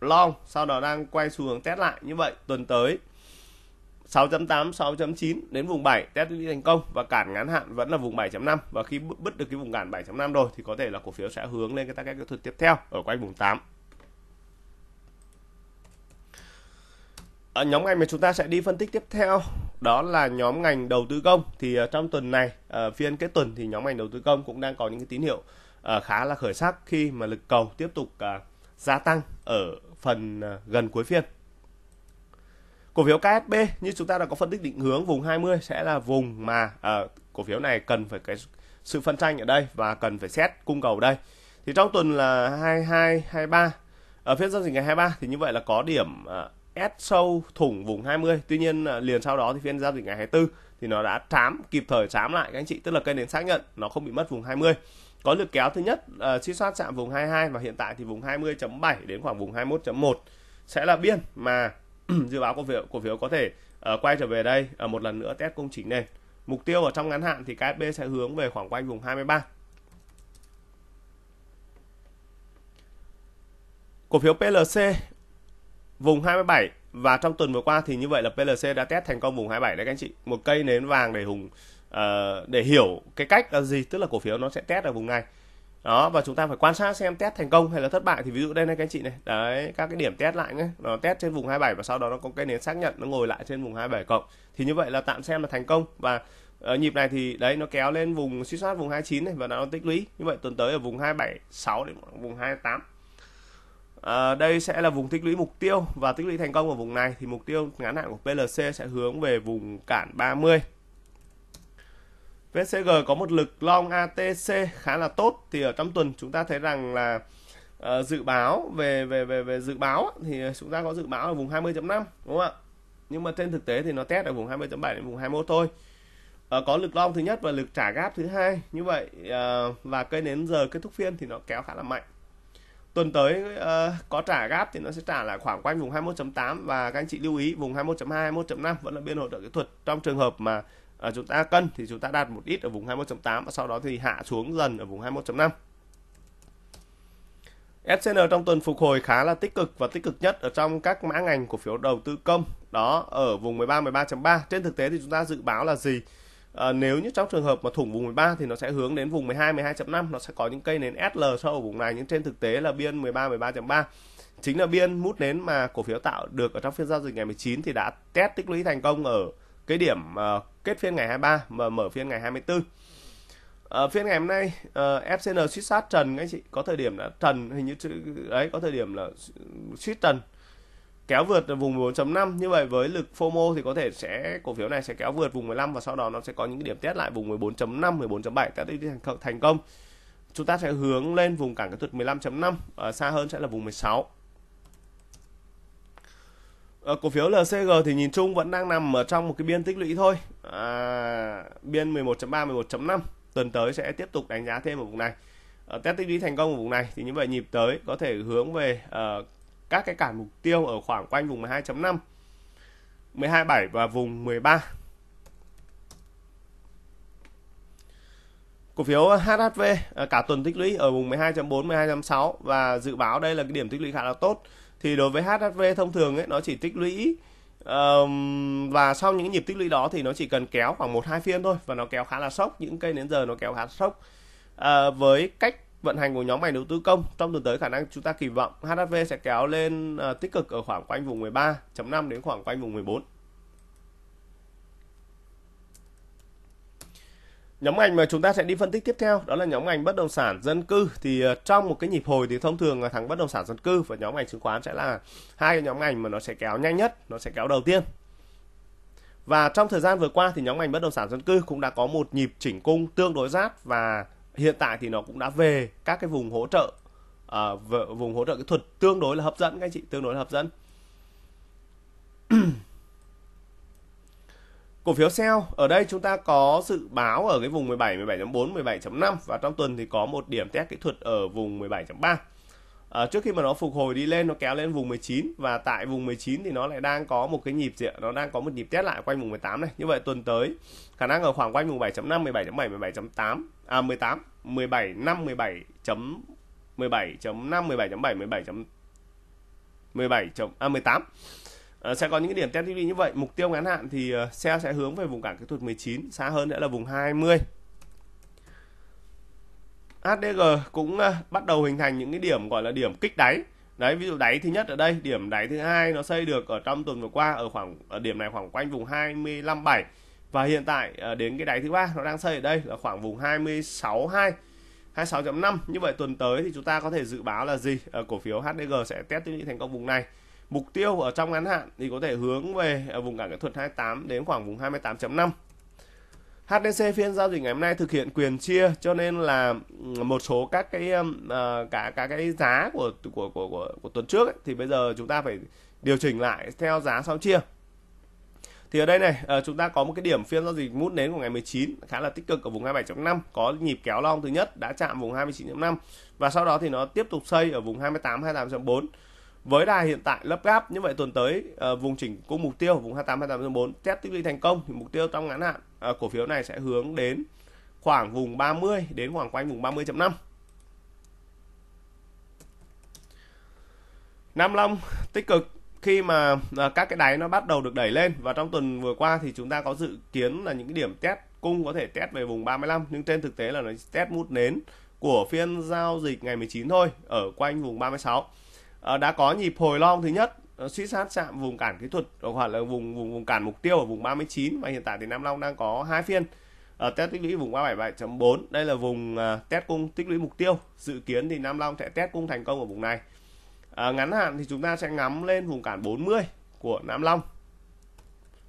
long sau đó đang quay xu hướng test lại như vậy tuần tới 6.8, 6.9 đến vùng 7 test đi thành công và cản ngắn hạn vẫn là vùng 7.5 và khi bứt được cái vùng cản 7.5 rồi thì có thể là cổ phiếu sẽ hướng lên cái target kỹ thuật tiếp theo ở quanh vùng 8. À, nhóm ngành mà chúng ta sẽ đi phân tích tiếp theo đó là nhóm ngành đầu tư công thì à, trong tuần này à, phiên kết tuần thì nhóm ngành đầu tư công cũng đang có những cái tín hiệu à, khá là khởi sắc khi mà lực cầu tiếp tục gia tăng ở phần gần cuối phiên cổ phiếu KSB như chúng ta đã có phân tích định hướng vùng 20 sẽ là vùng mà cổ phiếu này cần phải cái sự phân tranh ở đây và cần phải xét cung cầu ở đây thì trong tuần là 22 23 ở phiên giao dịch ngày 23 thì như vậy là có điểm S sâu thủng vùng 20 tuy nhiên à, liền sau đó thì phiên giao dịch ngày 24 thì nó đã trám kịp thời trám lại các anh chị tức là cây nến xác nhận nó không bị mất vùng 20 có lực kéo thứ nhất uh, à, suy soát chạm vùng 22 và hiện tại thì vùng 20.7 đến khoảng vùng 21.1 sẽ là biên mà dự báo cổ phiếu cổ phiếu có thể uh, quay trở về đây uh, một lần nữa test công trình nền mục tiêu ở trong ngắn hạn thì KSB sẽ hướng về khoảng quanh vùng 23 cổ phiếu PLC vùng 27 và trong tuần vừa qua thì như vậy là PLC đã test thành công vùng 27 đấy các anh chị một cây nến vàng để hùng uh, để hiểu cái cách là gì tức là cổ phiếu nó sẽ test ở vùng này đó và chúng ta phải quan sát xem test thành công hay là thất bại thì ví dụ đây này các anh chị này đấy các cái điểm test lại nhé nó test trên vùng 27 và sau đó nó có cái nến xác nhận nó ngồi lại trên vùng 27 cộng thì như vậy là tạm xem là thành công và ở ờ, nhịp này thì đấy nó kéo lên vùng suy soát vùng 29 này và nó tích lũy như vậy tuần tới ở vùng 276 đến vùng 28 À, đây sẽ là vùng tích lũy mục tiêu và tích lũy thành công ở vùng này thì mục tiêu ngắn hạn của PLC sẽ hướng về vùng cản 30. VCG có một lực long ATC khá là tốt thì ở trong tuần chúng ta thấy rằng là uh, dự báo về về về về dự báo thì chúng ta có dự báo ở vùng 20.5 đúng không ạ? Nhưng mà trên thực tế thì nó test ở vùng 20.7 đến vùng 21 thôi. Uh, có lực long thứ nhất và lực trả gáp thứ hai. Như vậy uh, và cây nến giờ kết thúc phiên thì nó kéo khá là mạnh tuần tới uh, có trả gáp thì nó sẽ trả lại khoảng quanh vùng 21.8 và các anh chị lưu ý vùng 21.2 21.5 vẫn là biên hỗ trợ kỹ thuật trong trường hợp mà uh, chúng ta cân thì chúng ta đạt một ít ở vùng 21.8 và sau đó thì hạ xuống dần ở vùng 21.5 scn trong tuần phục hồi khá là tích cực và tích cực nhất ở trong các mã ngành cổ phiếu đầu tư công đó ở vùng 13 13.3 trên thực tế thì chúng ta dự báo là gì à, nếu như trong trường hợp mà thủng vùng 13 thì nó sẽ hướng đến vùng 12 12.5 nó sẽ có những cây nến SL sâu ở vùng này nhưng trên thực tế là biên 13 13.3 chính là biên mút nến mà cổ phiếu tạo được ở trong phiên giao dịch ngày 19 thì đã test tích lũy thành công ở cái điểm uh, kết phiên ngày 23 mà mở phiên ngày 24 ở uh, phiên ngày hôm nay uh, ờ, FCN suýt sát trần các anh chị có thời điểm là trần hình như đấy có thời điểm là suýt trần kéo vượt vùng 4.5 như vậy với lực FOMO thì có thể sẽ cổ phiếu này sẽ kéo vượt vùng 15 và sau đó nó sẽ có những điểm test lại vùng 14.5 14.7 các đi thành công chúng ta sẽ hướng lên vùng cản kỹ thuật 15.5 à, ờ, xa hơn sẽ là vùng 16 à, ờ, cổ phiếu LCG thì nhìn chung vẫn đang nằm ở trong một cái biên tích lũy thôi à, biên 11.3 11.5 tuần tới sẽ tiếp tục đánh giá thêm ở vùng này à, test tích lũy thành công ở vùng này thì như vậy nhịp tới có thể hướng về à, các cái cản mục tiêu ở khoảng quanh vùng 12.5 12.7 và vùng 13 cổ phiếu HHV à, cả tuần tích lũy ở vùng 12.4 12.6 và dự báo đây là cái điểm tích lũy khá là tốt thì đối với HHV thông thường ấy nó chỉ tích lũy um, và sau những nhịp tích lũy đó thì nó chỉ cần kéo khoảng một hai phiên thôi và nó kéo khá là sốc những cây đến giờ nó kéo khá sốc à, với cách vận hành của nhóm ngành đầu tư công trong tuần tới khả năng chúng ta kỳ vọng HHV sẽ kéo lên ờ, tích cực ở khoảng quanh vùng 13.5 đến khoảng quanh vùng 14. Nhóm ngành mà chúng ta sẽ đi phân tích tiếp theo đó là nhóm ngành bất động sản dân cư thì ờ, trong một cái nhịp hồi thì thông thường là thằng bất động sản dân cư và nhóm ngành chứng khoán sẽ là hai cái nhóm ngành mà nó sẽ kéo nhanh nhất, nó sẽ kéo đầu tiên. Và trong thời gian vừa qua thì nhóm ngành bất động sản dân cư cũng đã có một nhịp chỉnh cung tương đối rát và hiện tại thì nó cũng đã về các cái vùng hỗ trợ à, vùng hỗ trợ kỹ thuật tương đối là hấp dẫn các anh chị tương đối là hấp dẫn cổ phiếu sell ở đây chúng ta có dự báo ở cái vùng 17 17.4 17.5 và trong tuần thì có một điểm test kỹ thuật ở vùng 17.3 à, trước khi mà nó phục hồi đi lên nó kéo lên vùng 19 và tại vùng 19 thì nó lại đang có một cái nhịp gì nó đang có một nhịp test lại quanh vùng 18 này như vậy tuần tới khả năng ở khoảng quanh vùng 7.5 17.7 17.8 à 18 17.5 17. 17.5 17.7 17. 17. à 18 à, ờ, sẽ có những cái điểm test đi như vậy mục tiêu ngắn hạn thì uh, ờ, sell sẽ hướng về vùng cản kỹ thuật 19 xa hơn nữa là vùng 20 HDG cũng ờ, bắt đầu hình thành những cái điểm gọi là điểm kích đáy đấy ví dụ đáy thứ nhất ở đây điểm đáy thứ hai nó xây được ở trong tuần vừa qua ở khoảng ở điểm này khoảng quanh vùng 25 7 và hiện tại ờ, đến cái đáy thứ ba nó đang xây ở đây là khoảng vùng 26 2 26.5 như vậy tuần tới thì chúng ta có thể dự báo là gì ờ, cổ phiếu HDG sẽ test tiếp thành công vùng này mục tiêu ở trong ngắn hạn thì có thể hướng về vùng cản kỹ thuật 28 đến khoảng vùng 28.5 HTC phiên giao dịch ngày hôm nay thực hiện quyền chia cho nên là một số các cái uh, cả các cái giá của của của của, của tuần trước ấy, thì bây giờ chúng ta phải điều chỉnh lại theo giá sau chia. Thì ở đây này, uh, chúng ta có một cái điểm phiên giao dịch mút nến của ngày 19 khá là tích cực ở vùng 27.5, có nhịp kéo long thứ nhất đã chạm vùng 29.5 và sau đó thì nó tiếp tục xây ở vùng 28 28.4 với đà hiện tại lấp gáp như vậy tuần tới uh, vùng chỉnh cung mục tiêu vùng 28 2804 test tích lũy thành công thì mục tiêu trong ngắn hạn uh, cổ phiếu này sẽ hướng đến khoảng vùng 30 đến khoảng quanh vùng 30.5 Nam Long tích cực khi mà uh, các cái đáy nó bắt đầu được đẩy lên và trong tuần vừa qua thì chúng ta có dự kiến là những cái điểm test cung có thể test về vùng 35 nhưng trên thực tế là nó test mút nến của phiên giao dịch ngày 19 thôi ở quanh vùng 36 Ờ, đã có nhịp hồi long thứ nhất suy sát chạm vùng cản kỹ thuật hoặc là vùng vùng vùng cản mục tiêu ở vùng 39 và hiện tại thì Nam Long đang có hai phiên ở ờ, test tích lũy vùng 377.4 đây là vùng ờ, test cung tích lũy mục tiêu dự kiến thì Nam Long sẽ test cung thành công ở vùng này à, ngắn hạn thì chúng ta sẽ ngắm lên vùng cản 40 của Nam Long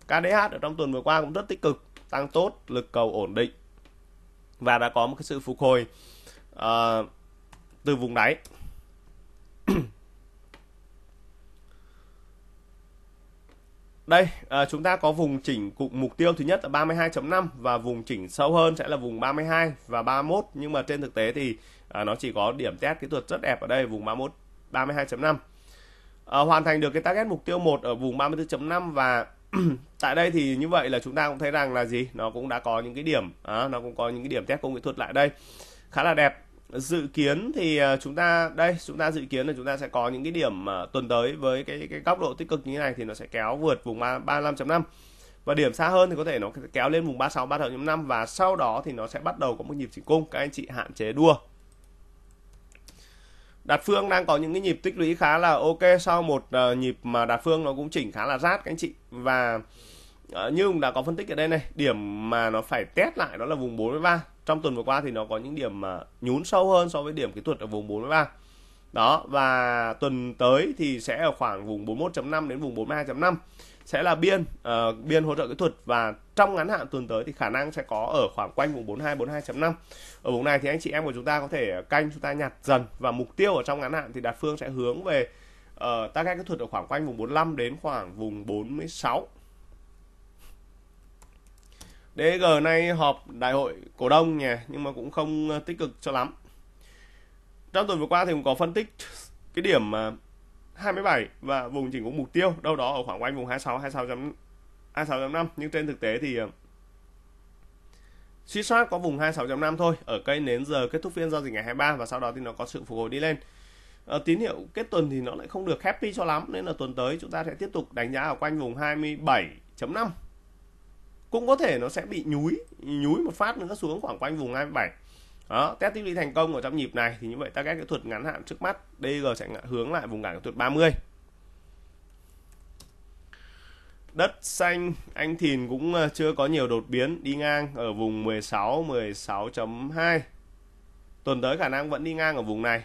KDH ở trong tuần vừa qua cũng rất tích cực tăng tốt lực cầu ổn định và đã có một cái sự phục hồi uh, từ vùng đáy Đây, à, chúng ta có vùng chỉnh cụm mục tiêu thứ nhất là 32.5 và vùng chỉnh sâu hơn sẽ là vùng 32 và 31 nhưng mà trên thực tế thì à, nó chỉ có điểm test kỹ thuật rất đẹp ở đây vùng 31 32.5. À, hoàn thành được cái target mục tiêu 1 ở vùng 34.5 và tại đây thì như vậy là chúng ta cũng thấy rằng là gì? Nó cũng đã có những cái điểm à, nó cũng có những cái điểm test công nghệ thuật lại đây. Khá là đẹp dự kiến thì ờ, chúng ta đây chúng ta dự kiến là chúng ta sẽ có những cái điểm ờ, tuần tới với cái cái góc độ tích cực như thế này thì nó sẽ kéo vượt vùng 35.5 và điểm xa hơn thì có thể nó kéo lên vùng 36 37.5 và sau đó thì nó sẽ bắt đầu có một nhịp chỉnh cung các anh chị hạn chế đua Đạt Phương đang có những cái nhịp tích lũy khá là ok sau một ờ, nhịp mà Đạt Phương nó cũng chỉnh khá là rát các anh chị và à, như ông đã có phân tích ở đây này điểm mà nó phải test lại đó là vùng 43 trong tuần vừa qua thì nó có những điểm mà nhún sâu hơn so với điểm kỹ thuật ở vùng 43 đó và tuần tới thì sẽ ở khoảng vùng 41.5 đến vùng 42.5 sẽ là biên uh, biên hỗ trợ kỹ thuật và trong ngắn hạn tuần tới thì khả năng sẽ có ở khoảng quanh vùng 42 42.5 ở vùng này thì anh chị em của chúng ta có thể canh chúng ta nhặt dần và mục tiêu ở trong ngắn hạn thì đạt phương sẽ hướng về uh, target kỹ thuật ở khoảng quanh vùng 45 đến khoảng vùng 46 DG nay họp đại hội cổ đông nhỉ nhưng mà cũng không ờ, tích cực cho lắm. Trong tuần vừa qua thì cũng có phân tích cái điểm 27 ờ, và vùng chỉnh của mục tiêu đâu đó ở khoảng quanh vùng 26 26.5 nhưng trên thực tế thì ờ, suy soát có vùng 26.5 thôi ở cây nến giờ kết thúc phiên giao dịch ngày 23 và sau đó thì nó có sự phục hồi đi lên à, tín hiệu kết tuần thì nó lại không được happy cho lắm nên là tuần tới chúng ta sẽ tiếp tục đánh giá ở quanh vùng 27.5 cũng có thể nó sẽ bị nhúi nhúi một phát nữa xuống khoảng quanh vùng 27 đó test tiếp đi thành công ở trong nhịp này thì như vậy ta các kỹ thuật ngắn hạn trước mắt DG sẽ hướng lại vùng cản kỹ thuật 30 đất xanh anh thìn cũng ờ, chưa có nhiều đột biến đi ngang ở vùng 16 16.2 tuần tới khả năng vẫn đi ngang ở vùng này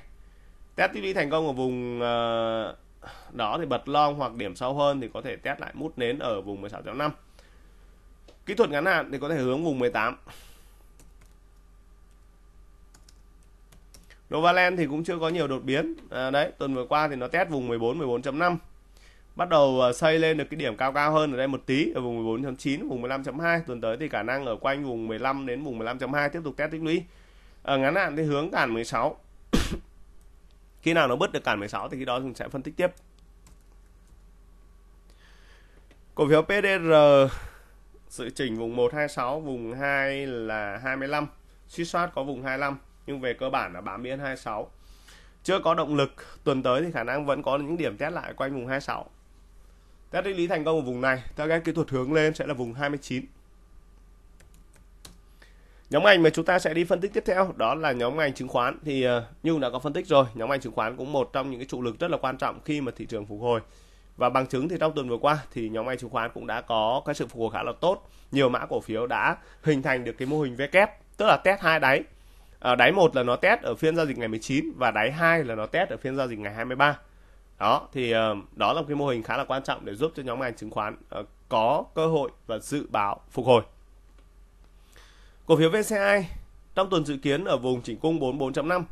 test tiếp đi thành công ở vùng ờ, đó thì bật long hoặc điểm sâu hơn thì có thể test lại mút nến ở vùng 16.5 kỹ thuật ngắn hạn thì có thể hướng vùng 18 Novaland thì cũng chưa có nhiều đột biến à, đấy tuần vừa qua thì nó test vùng 14 14.5 bắt đầu à, xây lên được cái điểm cao cao hơn ở đây một tí ở vùng 14.9 vùng 15.2 tuần tới thì khả năng ở quanh vùng 15 đến vùng 15.2 tiếp tục test tích lũy ở à, ngắn hạn thì hướng cản 16 khi nào nó bứt được cản 16 thì khi đó chúng sẽ phân tích tiếp cổ phiếu PDR sự chỉnh vùng 126, vùng 2 là 25. Suy soát có vùng 25 nhưng về cơ bản là bám biên 26. Chưa có động lực, tuần tới thì khả năng vẫn có những điểm test lại quanh vùng 26. Test định lý thành công ở vùng này, theo các kỹ thuật hướng lên sẽ là vùng 29. Nhóm ngành mà chúng ta sẽ đi phân tích tiếp theo đó là nhóm ngành chứng khoán thì ờ, như đã có phân tích rồi, nhóm ngành chứng khoán cũng một trong những cái trụ lực rất là quan trọng khi mà thị trường phục hồi và bằng chứng thì trong tuần vừa qua thì nhóm ngành chứng khoán cũng đã có cái sự phục hồi khá là tốt nhiều mã cổ phiếu đã hình thành được cái mô hình V kép e tức là test hai đáy à, đáy một là nó test ở phiên giao dịch ngày 19 và đáy hai là nó test ở phiên giao dịch ngày 23 đó thì ờ, đó là một cái mô hình khá là quan trọng để giúp cho nhóm ngành chứng khoán ờ, có cơ hội và dự báo phục hồi cổ phiếu VCI trong tuần dự kiến ở vùng chỉnh cung 44.5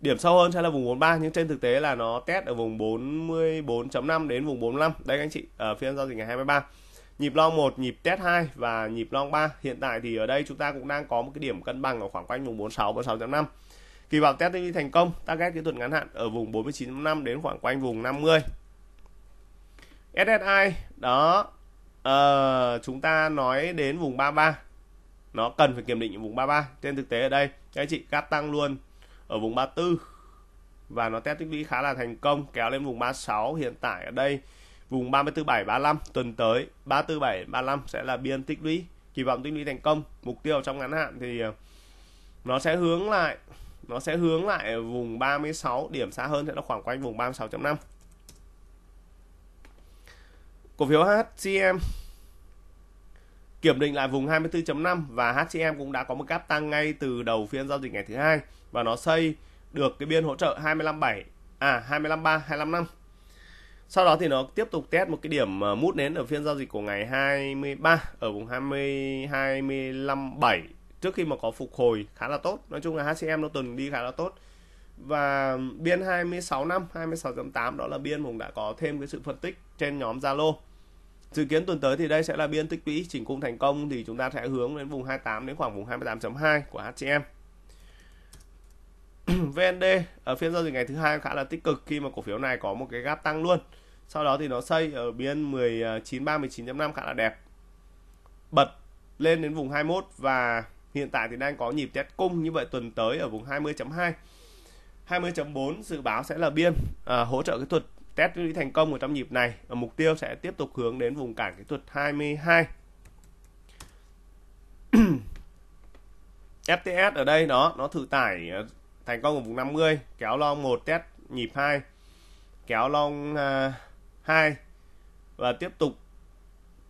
điểm sâu hơn sẽ là vùng 43 nhưng trên thực tế là nó test ở vùng 44.5 đến vùng 45 đây các anh chị ở ờ, phiên giao dịch ngày 23 nhịp long 1 nhịp test 2 và nhịp long 3 hiện tại thì ở đây chúng ta cũng đang có một cái điểm cân bằng ở khoảng quanh vùng 46 46.5 kỳ vọng test đi thành công target kỹ thuật ngắn hạn ở vùng 49.5 đến khoảng quanh vùng 50 SSI đó uh, chúng ta nói đến vùng 33 nó cần phải kiểm định vùng 33 trên thực tế ở đây các anh chị cắt tăng luôn ở vùng 34 và nó test tích lũy khá là thành công kéo lên vùng 36 hiện tại ở đây vùng 347 35 tuần tới 347 35 sẽ là biên tích lũy kỳ vọng tích lũy thành công mục tiêu trong ngắn hạn thì ờ, nó sẽ hướng lại nó sẽ hướng lại ở vùng 36 điểm xa hơn sẽ là khoảng quanh vùng 36.5 cổ phiếu HCM kiểm định lại vùng 24.5 và HCM cũng đã có một gap tăng ngay từ đầu phiên giao dịch ngày thứ hai và nó xây được cái biên hỗ trợ 257 à 253 255. Sau đó thì nó tiếp tục test một cái điểm ờ, mút nến ở phiên giao dịch của ngày 23 ở vùng 20 257 trước khi mà có phục hồi khá là tốt. Nói chung là HCM nó tuần đi khá là tốt. Và biên 26 năm 26.8 đó là biên Hùng đã có thêm cái sự phân tích trên nhóm Zalo. Dự kiến tuần tới thì đây sẽ là biên tích lũy chỉnh cung thành công thì chúng ta sẽ hướng đến vùng 28 đến khoảng vùng 28.2 của HCM. VND ở phiên giao dịch ngày thứ hai khá là tích cực khi mà cổ phiếu này có một cái gap tăng luôn. Sau đó thì nó xây ở biên 19 39 5 khá là đẹp. Bật lên đến vùng 21 và hiện tại thì đang có nhịp test cung như vậy tuần tới ở vùng 20.2. 20.4 dự báo sẽ là biên à, hỗ trợ cái thuật test đi thành công ở trong nhịp này và mục tiêu sẽ tiếp tục hướng đến vùng cản kỹ thuật 22 FTS ở đây đó nó thử tải à, thành công ở vùng 50 kéo long 1 test nhịp 2 kéo long uh, à, 2 và tiếp tục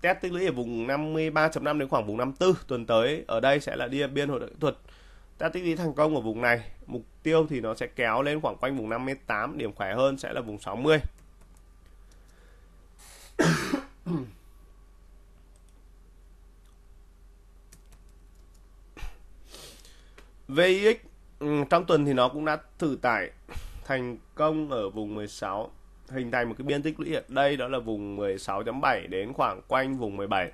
test tích lũy ở vùng 53.5 đến khoảng vùng 54 tuần tới ở đây sẽ là đi biên hội thuật ta tích lũy thành công ở vùng này mục tiêu thì nó sẽ kéo lên khoảng quanh vùng 58 điểm khỏe hơn sẽ là vùng 60 vx Ừ, trong tuần thì nó cũng đã thử tải thành công ở vùng 16 hình thành một cái biên tích lũy ở đây đó là vùng 16.7 đến khoảng quanh vùng 17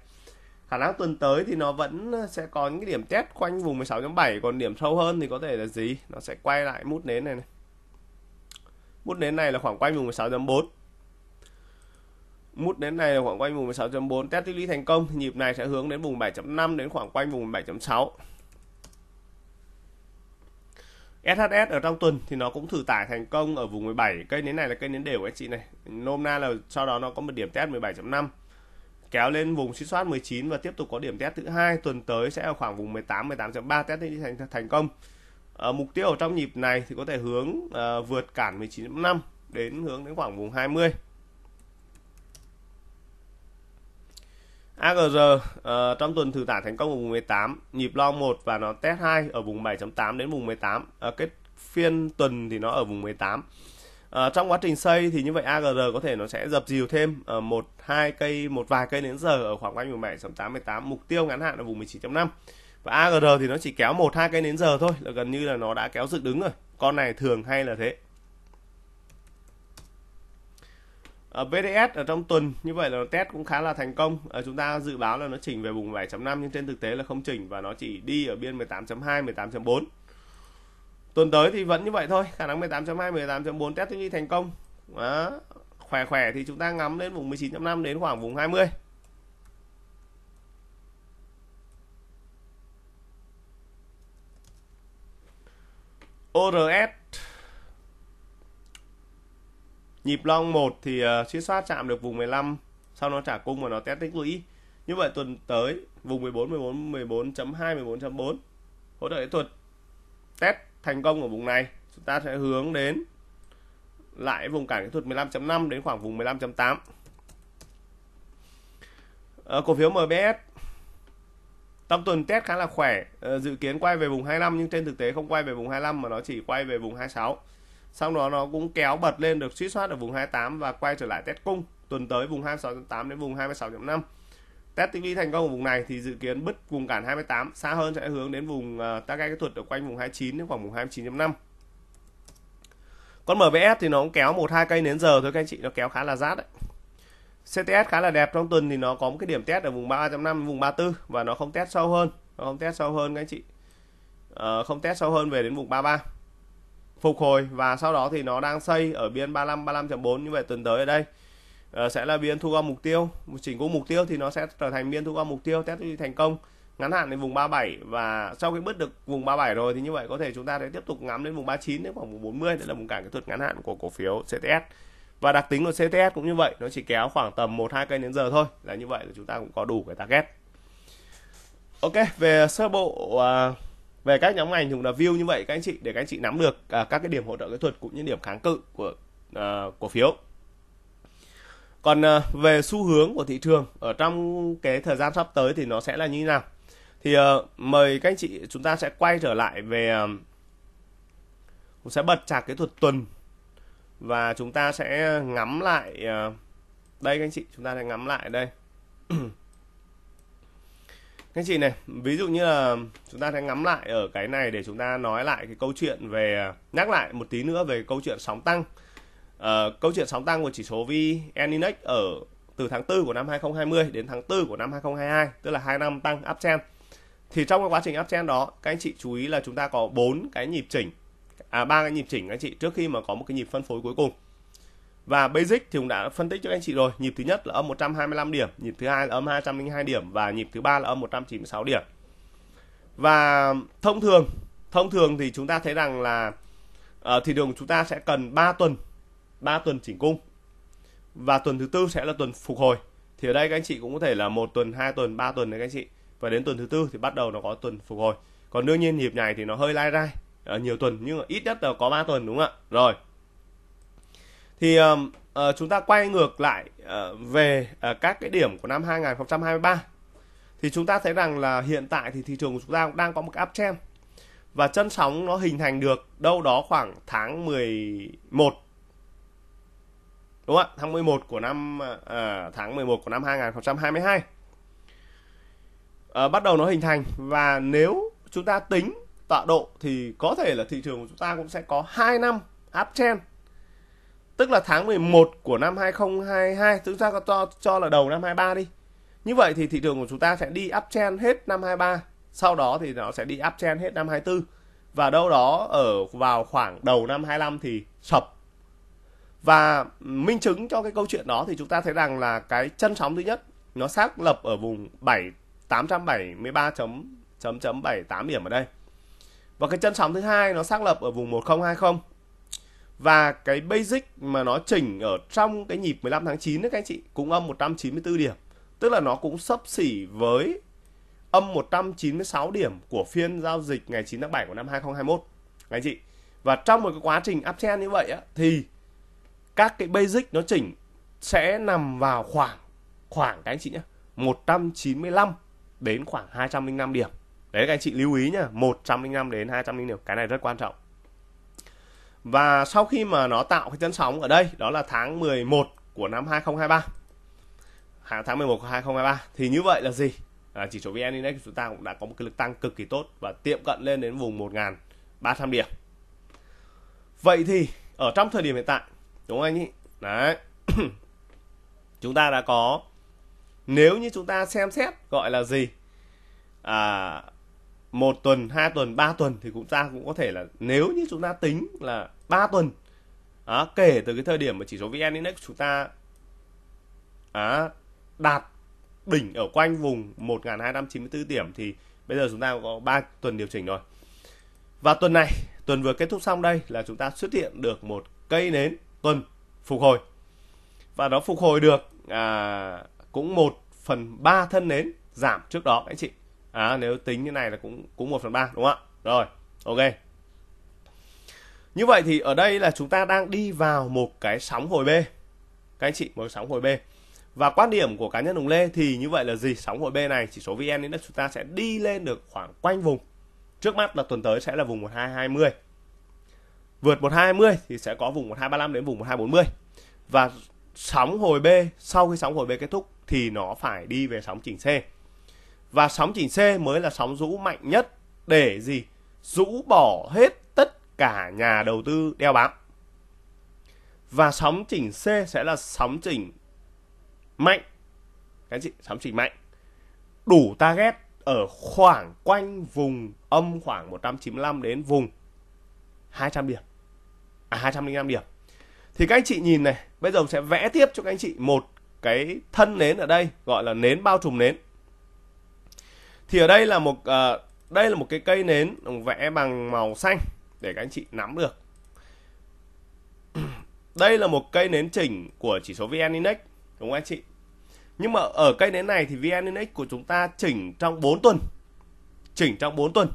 khả năng tuần tới thì nó vẫn sẽ có những cái điểm test quanh vùng 16.7 còn điểm sâu hơn thì có thể là gì nó sẽ quay lại mút nến này, này. mút nến này là khoảng quanh vùng 16.4 mút đến này là khoảng quanh vùng 16.4 test tích lũy thành công nhịp này sẽ hướng đến vùng 7.5 đến khoảng quanh vùng 7.6 SHS ở trong tuần thì nó cũng thử tải thành công ở vùng 17 cây nến này là cây nến đều anh chị này nôm na là sau đó nó có một điểm test 17.5 kéo lên vùng suy soát 19 và tiếp tục có điểm test thứ hai tuần tới sẽ ở khoảng vùng 18 18.3 test thành thành công ở ờ, mục tiêu ở trong nhịp này thì có thể hướng uh, vượt cản 19.5 đến hướng đến khoảng vùng 20 AGR uh, ờ, trong tuần thử tải thành công ở vùng 18, nhịp lo 1 và nó test 2 ở vùng 7.8 đến vùng 18. Uh, ờ, kết phiên tuần thì nó ở vùng 18. À, ờ, trong quá trình xây thì như vậy AGR có thể nó sẽ dập dìu thêm ở một hai cây một vài cây đến giờ ở khoảng quanh vùng 17.88 mục tiêu ngắn hạn là vùng 19.5 và AGR thì nó chỉ kéo một hai cây đến giờ thôi là gần như là nó đã kéo dựng đứng rồi con này thường hay là thế uh, ờ, VDS ở trong tuần như vậy là nó test cũng khá là thành công ờ, chúng ta dự báo là nó chỉnh về vùng 7.5 nhưng trên thực tế là không chỉnh và nó chỉ đi ở biên 18.2 18.4 tuần tới thì vẫn như vậy thôi khả năng 18.2 18.4 test đi thành công đó. khỏe khỏe thì chúng ta ngắm lên vùng 19.5 đến khoảng vùng 20 ORS nhịp long 1 thì uh, suy soát chạm được vùng 15 sau nó trả cung và nó test tích lũy như vậy tuần tới vùng 14 14 14.2 14.4 hỗ trợ kỹ thuật test thành công ở vùng này chúng ta sẽ hướng đến lại vùng cản kỹ thuật 15.5 đến khoảng vùng 15.8 à, ờ, cổ phiếu MBS trong tuần test khá là khỏe ờ, dự kiến quay về vùng 25 nhưng trên thực tế không quay về vùng 25 mà nó chỉ quay về vùng 26 sau đó nó cũng kéo bật lên được suýt soát ở vùng 28 và quay trở lại test cung tuần tới vùng 26.8 đến vùng 26.5 test TV thành công ở vùng này thì dự kiến bứt vùng cản 28 xa hơn sẽ hướng đến vùng uh, ta cái thuật ở quanh vùng 29 đến khoảng vùng 29.5 con MVS thì nó cũng kéo một hai cây đến giờ thôi các anh chị nó kéo khá là rát đấy CTS khá là đẹp trong tuần thì nó có một cái điểm test ở vùng 3.5 vùng 34 và nó không test sâu hơn nó không test sâu hơn các anh chị uh, không test sâu hơn về đến vùng 33 phục hồi và sau đó thì nó đang xây ở biên 35 35.4 như vậy tuần tới ở đây uh, sẽ là biên thu gom mục tiêu chỉnh cũng mục tiêu thì nó sẽ trở thành biên thu gom mục tiêu test thành công ngắn hạn đến vùng 37 và sau khi bứt được vùng 37 rồi thì như vậy có thể chúng ta sẽ tiếp tục ngắm đến vùng 39 đến khoảng vùng 40 đấy là vùng cản kỹ thuật ngắn hạn của cổ phiếu CTS và đặc tính của CTS cũng như vậy nó chỉ kéo khoảng tầm một hai cây đến giờ thôi là như vậy là chúng ta cũng có đủ cái target ok về sơ bộ uh, về các nhóm ngành dùng là view như vậy các anh chị để các anh chị nắm được à, các cái điểm hỗ trợ kỹ thuật cũng như điểm kháng cự của à, cổ phiếu còn à, về xu hướng của thị trường ở trong cái thời gian sắp tới thì nó sẽ là như thế nào thì à, mời các anh chị chúng ta sẽ quay trở lại về à, sẽ bật chart kỹ thuật tuần và chúng ta sẽ ngắm lại à, đây các anh chị chúng ta sẽ ngắm lại đây các chị này ví dụ như là chúng ta sẽ ngắm lại ở cái này để chúng ta nói lại cái câu chuyện về nhắc lại một tí nữa về câu chuyện sóng tăng à, câu chuyện sóng tăng của chỉ số vn index ở từ tháng 4 của năm 2020 đến tháng 4 của năm 2022 tức là hai năm tăng uptrend thì trong cái quá trình uptrend đó các anh chị chú ý là chúng ta có bốn cái nhịp chỉnh à ba cái nhịp chỉnh các anh chị trước khi mà có một cái nhịp phân phối cuối cùng và Basic thì cũng đã phân tích cho anh chị rồi, nhịp thứ nhất là âm 125 điểm, nhịp thứ hai là âm 202 điểm và nhịp thứ ba là âm 196 điểm. Và thông thường, thông thường thì chúng ta thấy rằng là uh, thị trường chúng ta sẽ cần 3 tuần, 3 tuần chỉnh cung. Và tuần thứ tư sẽ là tuần phục hồi. Thì ở đây các anh chị cũng có thể là một tuần, hai tuần, ba tuần đấy các anh chị. Và đến tuần thứ tư thì bắt đầu nó có tuần phục hồi. Còn đương nhiên nhịp này thì nó hơi lai rai, uh, nhiều tuần nhưng ít nhất là có 3 tuần đúng không ạ? Rồi, thì uh, chúng ta quay ngược lại uh, về uh, các cái điểm của năm 2023 thì chúng ta thấy rằng là hiện tại thì thị trường của chúng ta cũng đang có một cái uptrend và chân sóng nó hình thành được đâu đó khoảng tháng 11 đúng không ạ tháng 11 của năm à, tháng 11 của năm 2022 à, bắt đầu nó hình thành và nếu chúng ta tính tọa độ thì có thể là thị trường của chúng ta cũng sẽ có 2 năm uptrend tức là tháng 11 của năm 2022 chúng ta cho cho là đầu năm 23 đi như vậy thì thị trường của chúng ta sẽ đi uptrend hết năm 23 sau đó thì nó sẽ đi uptrend hết năm 24 và đâu đó ở vào khoảng đầu năm 25 thì sập và minh chứng cho cái câu chuyện đó thì chúng ta thấy rằng là cái chân sóng thứ nhất nó xác lập ở vùng 7 873 chấm chấm chấm 78 điểm ở đây. Và cái chân sóng thứ hai nó xác lập ở vùng 1020 và cái basic mà nó chỉnh ở trong cái nhịp 15 tháng 9 đấy các anh chị cũng âm 194 điểm tức là nó cũng sấp xỉ với âm 196 điểm của phiên giao dịch ngày 9 tháng 7 của năm 2021 các anh chị và trong một cái quá trình uptrend như vậy á, thì các cái basic nó chỉnh sẽ nằm vào khoảng khoảng các anh chị nhé 195 đến khoảng 205 điểm đấy các anh chị lưu ý nhá 105 đến 205 điểm cái này rất quan trọng và sau khi mà nó tạo cái chân sóng ở đây đó là tháng 11 của năm 2023 hàng tháng 11 của 2023 thì như vậy là gì à, chỉ số VN Index chúng ta cũng đã có một cái lực tăng cực kỳ tốt và tiệm cận lên đến vùng 1.300 điểm vậy thì ở trong thời điểm hiện tại đúng không anh ý đấy chúng ta đã có nếu như chúng ta xem xét gọi là gì à, một tuần hai tuần ba tuần thì cũng ta cũng có thể là nếu như chúng ta tính là ba tuần à, kể từ cái thời điểm mà chỉ số vn index chúng ta à, đạt đỉnh ở quanh vùng 1294 điểm thì bây giờ chúng ta có 3 tuần điều chỉnh rồi và tuần này tuần vừa kết thúc xong đây là chúng ta xuất hiện được một cây nến tuần phục hồi và nó phục hồi được à, cũng một phần ba thân nến giảm trước đó anh chị à, nếu tính như này là cũng cũng 1 phần ba đúng không ạ rồi ok như vậy thì ở đây là chúng ta đang đi vào một cái sóng hồi B các anh chị một sóng hồi B và quan điểm của cá nhân Hùng Lê thì như vậy là gì sóng hồi B này chỉ số VN Index chúng ta sẽ đi lên được khoảng quanh vùng trước mắt là tuần tới sẽ là vùng 1220 vượt 1220 thì sẽ có vùng 1235 đến vùng 1240 và sóng hồi B sau khi sóng hồi B kết thúc thì nó phải đi về sóng chỉnh C và sóng chỉnh C mới là sóng rũ mạnh nhất để gì? Rũ bỏ hết tất cả nhà đầu tư đeo bám. Và sóng chỉnh C sẽ là sóng chỉnh mạnh. Các anh chị, sóng chỉnh mạnh. Đủ target ở khoảng quanh vùng âm khoảng 195 đến vùng 200 điểm. À 205 điểm. Thì các anh chị nhìn này, bây giờ sẽ vẽ tiếp cho các anh chị một cái thân nến ở đây gọi là nến bao trùm nến thì ở đây là một uh, đây là một cái cây nến vẽ bằng màu xanh để các anh chị nắm được đây là một cây nến chỉnh của chỉ số vn index đúng không anh chị nhưng mà ở cây nến này thì vn index của chúng ta chỉnh trong 4 tuần chỉnh trong 4 tuần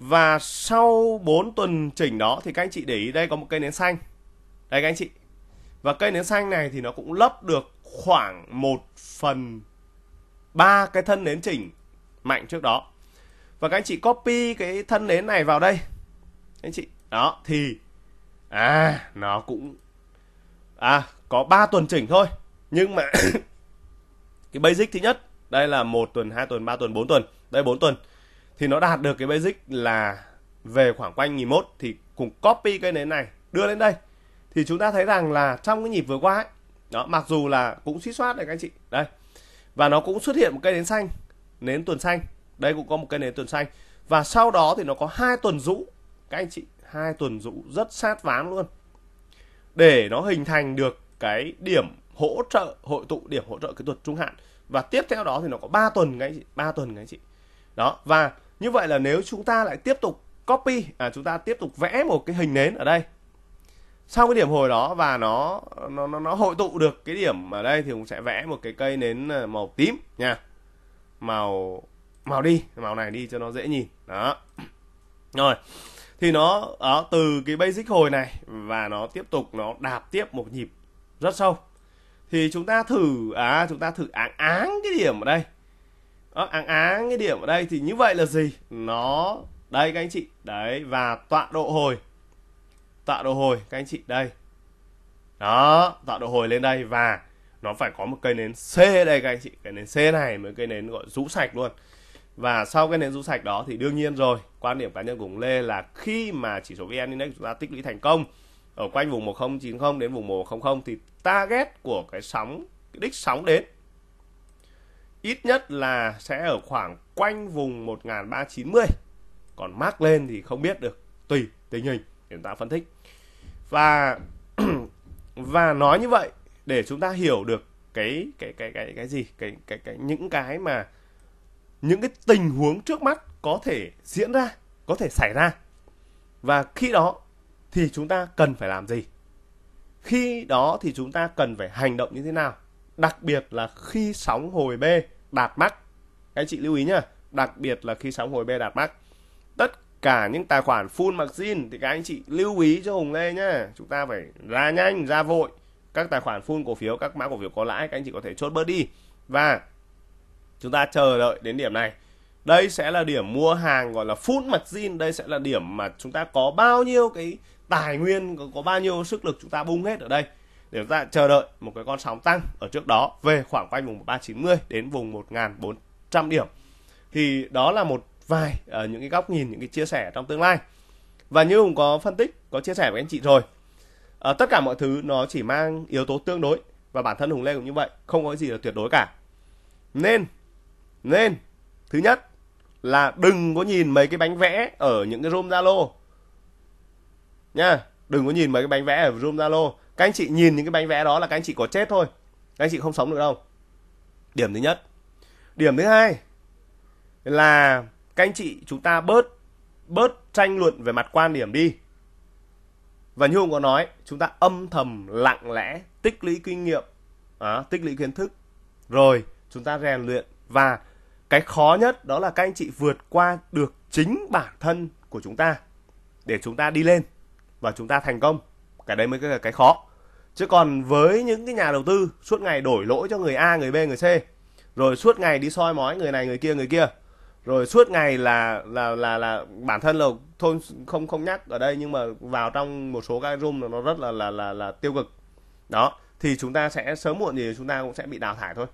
và sau 4 tuần chỉnh đó thì các anh chị để ý đây có một cây nến xanh đây các anh chị và cây nến xanh này thì nó cũng lấp được khoảng 1 phần 3 cái thân nến chỉnh mạnh trước đó và các anh chị copy cái thân nến này vào đây anh chị đó thì à nó cũng à có 3 tuần chỉnh thôi nhưng mà cái basic thứ nhất đây là một tuần hai tuần ba tuần bốn tuần đây bốn tuần thì nó đạt được cái basic là về khoảng quanh nghìn mốt thì cùng copy cái nến này đưa lên đây thì chúng ta thấy rằng là trong cái nhịp vừa qua ấy, đó mặc dù là cũng suy soát này các anh chị đây và nó cũng xuất hiện một cây nến xanh nến tuần xanh đây cũng có một cây nến tuần xanh và sau đó thì nó có hai tuần rũ các anh chị hai tuần rũ rất sát ván luôn để nó hình thành được cái điểm hỗ trợ hội tụ điểm hỗ trợ kỹ thuật trung hạn và tiếp theo đó thì nó có 3 tuần các anh chị 3 tuần các anh chị đó và như vậy là nếu chúng ta lại tiếp tục copy à chúng ta tiếp tục vẽ một cái hình nến ở đây sau cái điểm hồi đó và nó nó nó, nó hội tụ được cái điểm ở đây thì cũng sẽ vẽ một cái cây nến à, màu tím nha màu màu đi màu này đi cho nó dễ nhìn đó rồi thì nó đó, từ cái basic hồi này và nó tiếp tục nó đạp tiếp một nhịp rất sâu thì chúng ta thử à chúng ta thử áng áng cái điểm ở đây đó, áng áng cái điểm ở đây thì như vậy là gì nó đây các anh chị đấy và tọa độ hồi tọa độ hồi các anh chị đây đó tọa độ hồi lên đây và nó phải có một cây nến C đây các anh chị cái nến C này mới cây nến gọi rũ sạch luôn và sau cái nến rũ sạch đó thì đương nhiên rồi quan điểm cá nhân của Lê là khi mà chỉ số VN Index chúng ta tích lũy thành công ở quanh vùng 1090 đến vùng 1000 thì target của cái sóng cái đích sóng đến ít nhất là sẽ ở khoảng quanh vùng 1390 còn mắc lên thì không biết được tùy tình hình để chúng ta phân tích và và nói như vậy để chúng ta hiểu được cái cái cái cái cái gì cái cái cái những cái mà những cái tình huống trước mắt có thể diễn ra có thể xảy ra và khi đó thì chúng ta cần phải làm gì khi đó thì chúng ta cần phải hành động như thế nào đặc biệt là khi sóng hồi b đạt mắc các chị lưu ý nhá đặc biệt là khi sóng hồi b đạt mắc tất cả những tài khoản full margin thì các anh chị lưu ý cho hùng lê nhá chúng ta phải ra nhanh ra vội các tài khoản full cổ phiếu các mã cổ phiếu có lãi các anh chị có thể chốt bớt đi và chúng ta chờ đợi đến điểm này đây sẽ là điểm mua hàng gọi là full zin, đây sẽ là điểm mà chúng ta có bao nhiêu cái tài nguyên có, có bao nhiêu sức lực chúng ta bung hết ở đây để chúng ta chờ đợi một cái con sóng tăng ở trước đó về khoảng quanh vùng 390 đến vùng 1400 điểm thì đó là một vài uh, những cái góc nhìn những cái chia sẻ trong tương lai và như hùng có phân tích có chia sẻ với anh chị rồi à, tất cả mọi thứ nó chỉ mang yếu tố tương đối và bản thân hùng lê cũng như vậy không có gì là tuyệt đối cả nên nên thứ nhất là đừng có nhìn mấy cái bánh vẽ ở những cái room zalo nha đừng có nhìn mấy cái bánh vẽ ở room zalo các anh chị nhìn những cái bánh vẽ đó là các anh chị có chết thôi các anh chị không sống được đâu điểm thứ nhất điểm thứ hai là các anh chị chúng ta bớt bớt tranh luận về mặt quan điểm đi và như ông có nói chúng ta âm thầm lặng lẽ tích lũy kinh nghiệm à, tích lũy kiến thức rồi chúng ta rèn luyện và cái khó nhất đó là các anh chị vượt qua được chính bản thân của chúng ta để chúng ta đi lên và chúng ta thành công cái đấy mới là cái khó chứ còn với những cái nhà đầu tư suốt ngày đổi lỗi cho người a người b người c rồi suốt ngày đi soi mói người này người kia người kia rồi suốt ngày là là là là bản thân là thôi không không nhắc ở đây nhưng mà vào trong một số các room là nó rất là là là là tiêu cực đó thì chúng ta sẽ sớm muộn gì chúng ta cũng sẽ bị đào thải thôi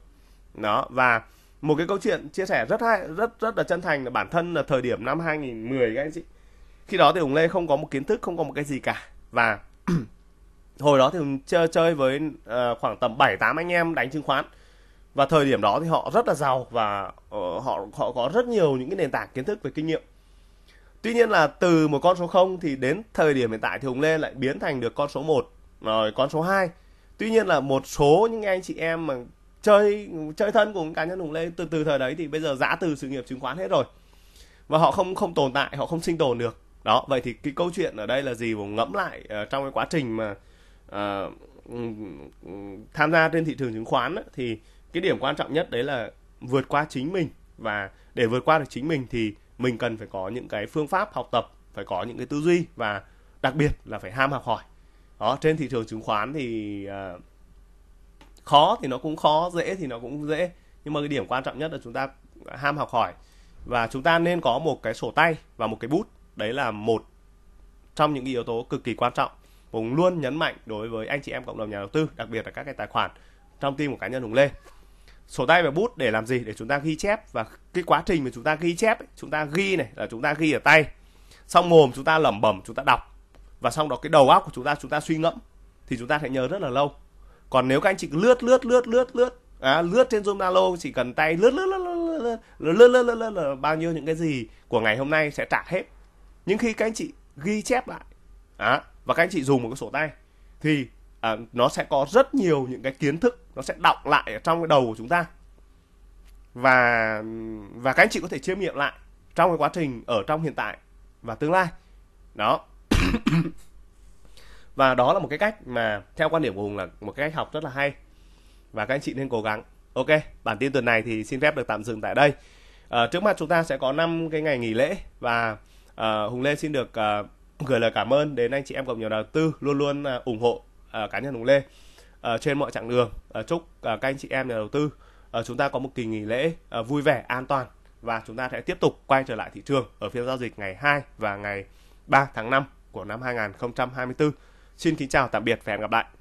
đó và một cái câu chuyện chia sẻ rất hay rất rất là chân thành là bản thân là thời điểm năm 2010 các anh chị khi đó thì Hùng Lê không có một kiến thức không có một cái gì cả và hồi đó thì Hùng chơi chơi với uh, khoảng tầm bảy tám anh em đánh chứng khoán và thời điểm đó thì họ rất là giàu và ờ, họ họ có rất nhiều những cái nền tảng kiến thức về kinh nghiệm tuy nhiên là từ một con số 0 thì đến thời điểm hiện tại thì Hùng Lê lại biến thành được con số 1 rồi con số 2 tuy nhiên là một số những anh chị em mà chơi chơi thân cùng cá nhân Hùng Lê từ từ thời đấy thì bây giờ giã từ sự nghiệp chứng khoán hết rồi và họ không không tồn tại họ không sinh tồn được đó vậy thì cái câu chuyện ở đây là gì Hùng ngẫm lại uh, trong cái quá trình mà uh, tham gia trên thị trường chứng khoán ấy, thì cái điểm quan trọng nhất đấy là vượt qua chính mình và để vượt qua được chính mình thì mình cần phải có những cái phương pháp học tập phải có những cái tư duy và đặc biệt là phải ham học hỏi đó trên thị trường chứng khoán thì uh, khó thì nó cũng khó dễ thì nó cũng dễ nhưng mà cái điểm quan trọng nhất là chúng ta ham học hỏi và chúng ta nên có một cái sổ tay và một cái bút đấy là một trong những yếu tố cực kỳ quan trọng Hùng luôn nhấn mạnh đối với anh chị em cộng đồng nhà đầu tư đặc biệt là các cái tài khoản trong team của cá nhân Hùng Lê sổ tay và bút để làm gì để chúng ta ghi chép và cái quá trình mà chúng ta ghi chép ấy, chúng ta ghi này là chúng ta ghi ở tay xong mồm chúng ta lẩm bẩm chúng ta đọc và xong đó cái đầu óc của chúng ta chúng ta suy ngẫm thì chúng ta sẽ nhớ rất là lâu còn nếu các anh chị lướt lướt lướt lướt lướt à, lướt trên zoom zalo chỉ cần tay lướt lướt lướt lướt lướt lướt lướt, lướt, lướt, lướt bao nhiêu những cái gì của ngày hôm nay sẽ trả hết nhưng khi các anh chị ghi chép lại à, và các anh chị dùng một cái sổ tay thì à, nó sẽ có rất nhiều những cái kiến thức nó sẽ đọng lại ở trong cái đầu của chúng ta và và các anh chị có thể chiêm nghiệm lại trong cái quá trình ở trong hiện tại và tương lai đó và đó là một cái cách mà theo quan điểm của hùng là một cái cách học rất là hay và các anh chị nên cố gắng ok bản tin tuần này thì xin phép được tạm dừng tại đây à, trước mặt chúng ta sẽ có 5 cái ngày nghỉ lễ và à, hùng lê xin được à, gửi lời cảm ơn đến anh chị em cộng nhiều đầu tư luôn luôn à, ủng hộ uh, cá nhân Hùng Lê uh, trên mọi chặng đường. Uh, chúc uh, các anh chị em nhà đầu tư uh, chúng ta có một kỳ nghỉ lễ uh, vui vẻ, an toàn và chúng ta sẽ tiếp tục quay trở lại thị trường ở phiên giao dịch ngày 2 và ngày 3 tháng 5 của năm 2024. Xin kính chào tạm biệt và hẹn gặp lại.